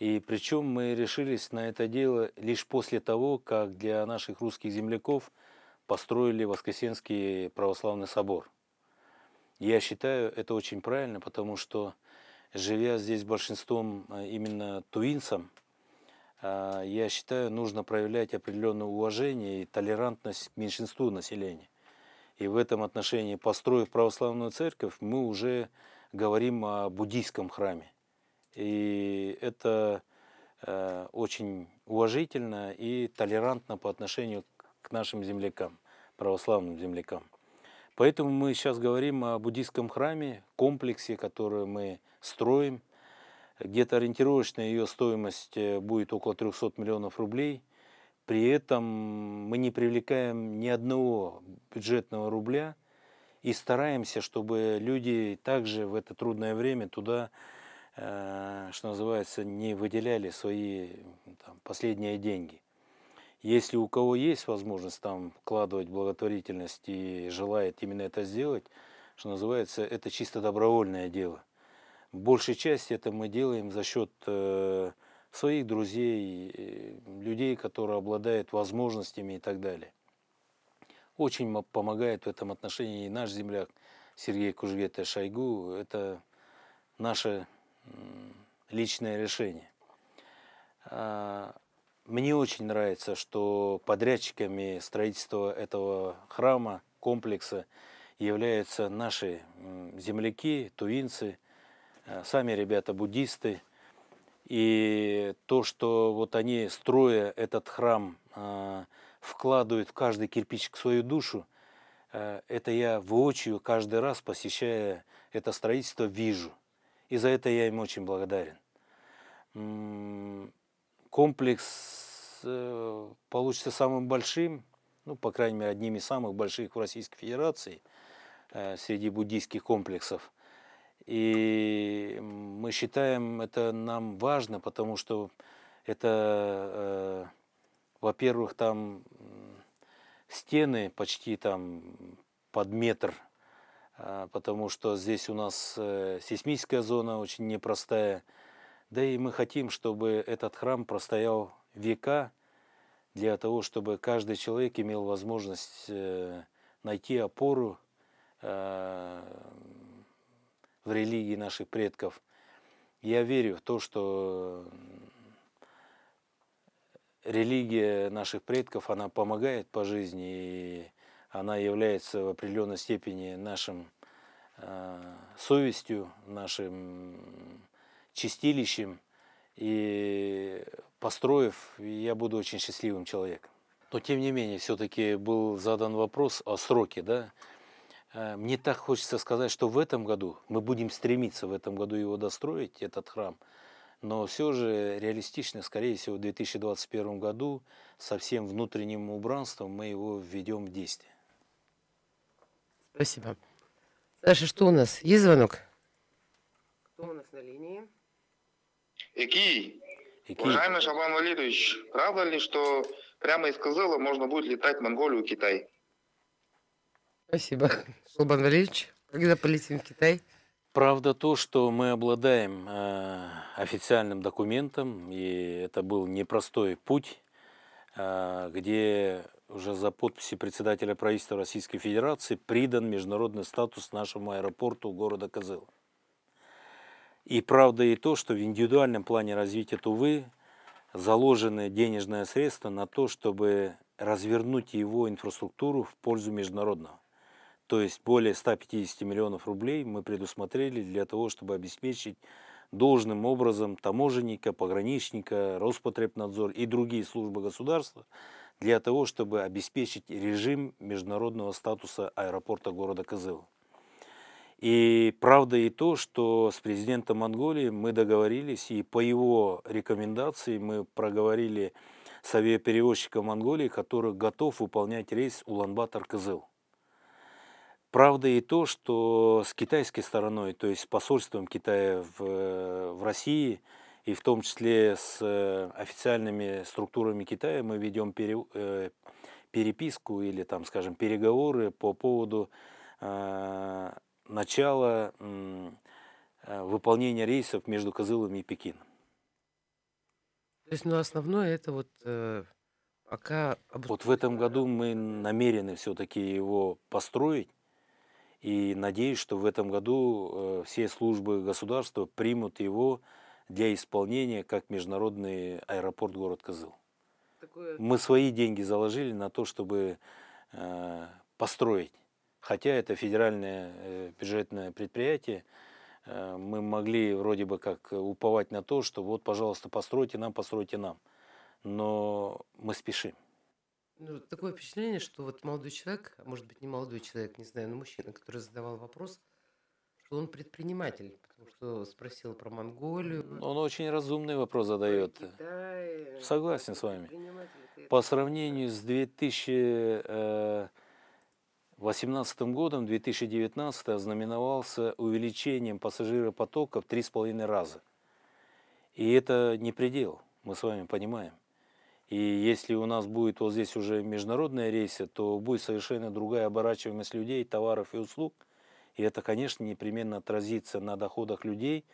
И причем мы решились на это дело лишь после того, как для наших русских земляков построили Воскресенский православный собор. Я считаю это очень правильно, потому что живя здесь большинством а, именно туинцам, а, я считаю, нужно проявлять определенное уважение и толерантность к меньшинству населения. И в этом отношении, построив православную церковь, мы уже говорим о буддийском храме. И это а, очень уважительно и толерантно по отношению к нашим землякам, православным землякам. Поэтому мы сейчас говорим о буддийском храме, комплексе, который мы строим. Где-то ориентировочная ее стоимость э, будет около 300 миллионов рублей. При этом мы не привлекаем ни одного бюджетного рубля и стараемся, чтобы люди также в это трудное время туда, э, что называется, не выделяли свои там, последние деньги. Если у кого есть возможность там вкладывать благотворительность и желает именно это сделать, что называется, это чисто добровольное дело. Большей части это мы делаем за счет э, своих друзей, э, людей, которые обладают возможностями и так далее. Очень помогает в этом отношении и наш земляк Сергей Кужгета Шойгу. Это наше личное решение. А, мне очень нравится, что подрядчиками строительства этого храма, комплекса являются наши земляки, тувинцы, э, сами ребята буддисты. И то, что вот они, строя этот храм, э, вкладывают в каждый кирпичик свою душу, э, это я воочию каждый раз, посещая это строительство, вижу. И за это я им очень благодарен комплекс э, получится самым большим, ну, по крайней мере, одним из самых больших в Российской Федерации э, среди буддийских комплексов. И мы считаем это нам важно, потому что это, э, во-первых, там стены почти там под метр, потому что здесь у нас сейсмическая зона очень непростая, да и мы хотим, чтобы этот храм простоял века, для того, чтобы каждый человек имел возможность э, найти опору э, в религии наших предков. Я верю в то, что религия наших предков, она помогает по жизни, и она является в определенной степени нашим э, совестью, нашим чистилищем и построив, я буду очень счастливым человеком. Но тем не менее, все-таки был задан вопрос о сроке, да. Э, мне так хочется сказать, что в этом году мы будем стремиться в этом году его достроить, этот храм. Но все же реалистично, скорее всего, в 2021 году со всем внутренним убранством мы его введем в действие. Спасибо. Саша, что у нас? Есть звонок? Кто у нас на линии? Эки. Эки. Уважаемый Шабан Валерьевич, правда ли, что прямо из Кызыла можно будет летать в Монголию, и Китай? Спасибо, Шабан Валерьевич. Когда полетим в Китай? Правда то, что мы обладаем э, официальным документом, и это был непростой путь, э, где уже за подписи председателя правительства Российской Федерации придан международный статус нашему аэропорту города Козыла. И правда и то, что в индивидуальном плане развития вы заложены денежные средства на то, чтобы развернуть его инфраструктуру в пользу международного. То есть более 150 миллионов рублей мы предусмотрели для того, чтобы обеспечить должным образом таможенника, пограничника, Роспотребнадзор и другие службы государства для того, чтобы обеспечить режим международного статуса аэропорта города Кызыл. И правда и то, что с президентом Монголии мы договорились, и по его рекомендации мы проговорили с авиаперевозчиком Монголии, который готов выполнять рейс Улан-Батор-Кызыл. Правда и то, что с китайской стороной, то есть с посольством Китая в, в России, и в том числе с э, официальными структурами Китая мы ведем пере, э, переписку или, там, скажем, переговоры по поводу э, начало э, выполнения рейсов между Козылами и Пекином. То есть, ну, основное это вот э, пока... Вот в этом году мы намерены все-таки его построить. И надеюсь, что в этом году э, все службы государства примут его для исполнения как международный аэропорт город Козыл. Такое... Мы свои деньги заложили на то, чтобы э, построить Хотя это федеральное э, бюджетное предприятие, э, мы могли вроде бы как э, уповать на то, что вот, пожалуйста, постройте нам, постройте нам. Но мы спешим. Ну, такое впечатление, что вот молодой человек, а может быть не молодой человек, не знаю, но мужчина, который задавал вопрос, что он предприниматель, потому что спросил про Монголию. Он очень разумный вопрос задает. Китай, Согласен с вами. По сравнению с 2000 2018 годом, 2019, ознаменовался увеличением пассажиропотока в 3,5 раза. И это не предел, мы с вами понимаем. И если у нас будет вот здесь уже международные рейсы, то будет совершенно другая оборачиваемость людей, товаров и услуг. И это, конечно, непременно отразится на доходах людей,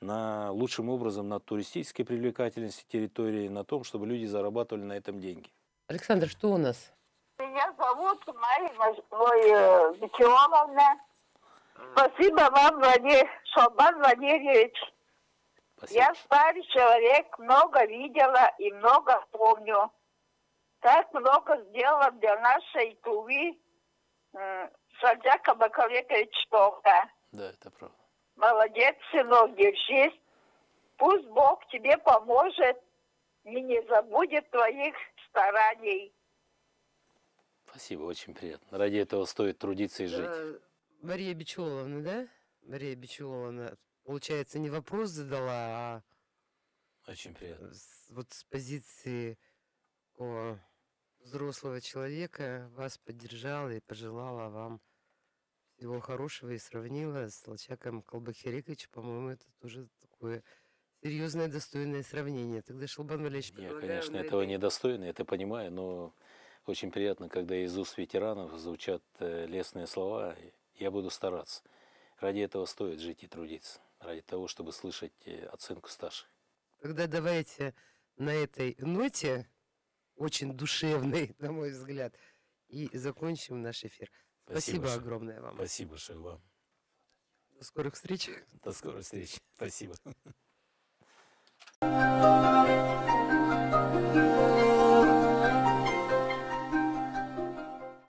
на лучшим образом на туристической привлекательности территории, на том, чтобы люди зарабатывали на этом деньги. Александр, что у нас меня зовут Марина ой, э, Спасибо вам, Владимир, Шалбан Валерьевич. Спасибо. Я старый человек, много видела и много помню. Так много сделала для нашей Тувы Садяка Баковека и Чтока. Да, это правда. Молодец, сынок, держись. Пусть Бог тебе поможет и не забудет твоих стараний. Спасибо, очень приятно. Ради этого стоит трудиться и жить. Мария Бичеловна, да? Мария Бичеловна, получается, не вопрос задала, а... Очень приятно. вот с позиции о, взрослого человека вас поддержала и пожелала вам всего хорошего и сравнила с Толчаком Колбахериковичем. По-моему, это тоже такое серьезное, достойное сравнение. Тогда Шелбан Валерьевич Я, конечно, этого не достойно, это понимаю, но очень приятно, когда из уст ветеранов звучат э, лестные слова. Я буду стараться. Ради этого стоит жить и трудиться. Ради того, чтобы слышать э, оценку старших. Тогда давайте на этой ноте, очень душевной, на мой взгляд, и закончим наш эфир. Спасибо, Спасибо огромное вам. Спасибо, вам. До скорых встреч. До скорых встреч. Спасибо. Thank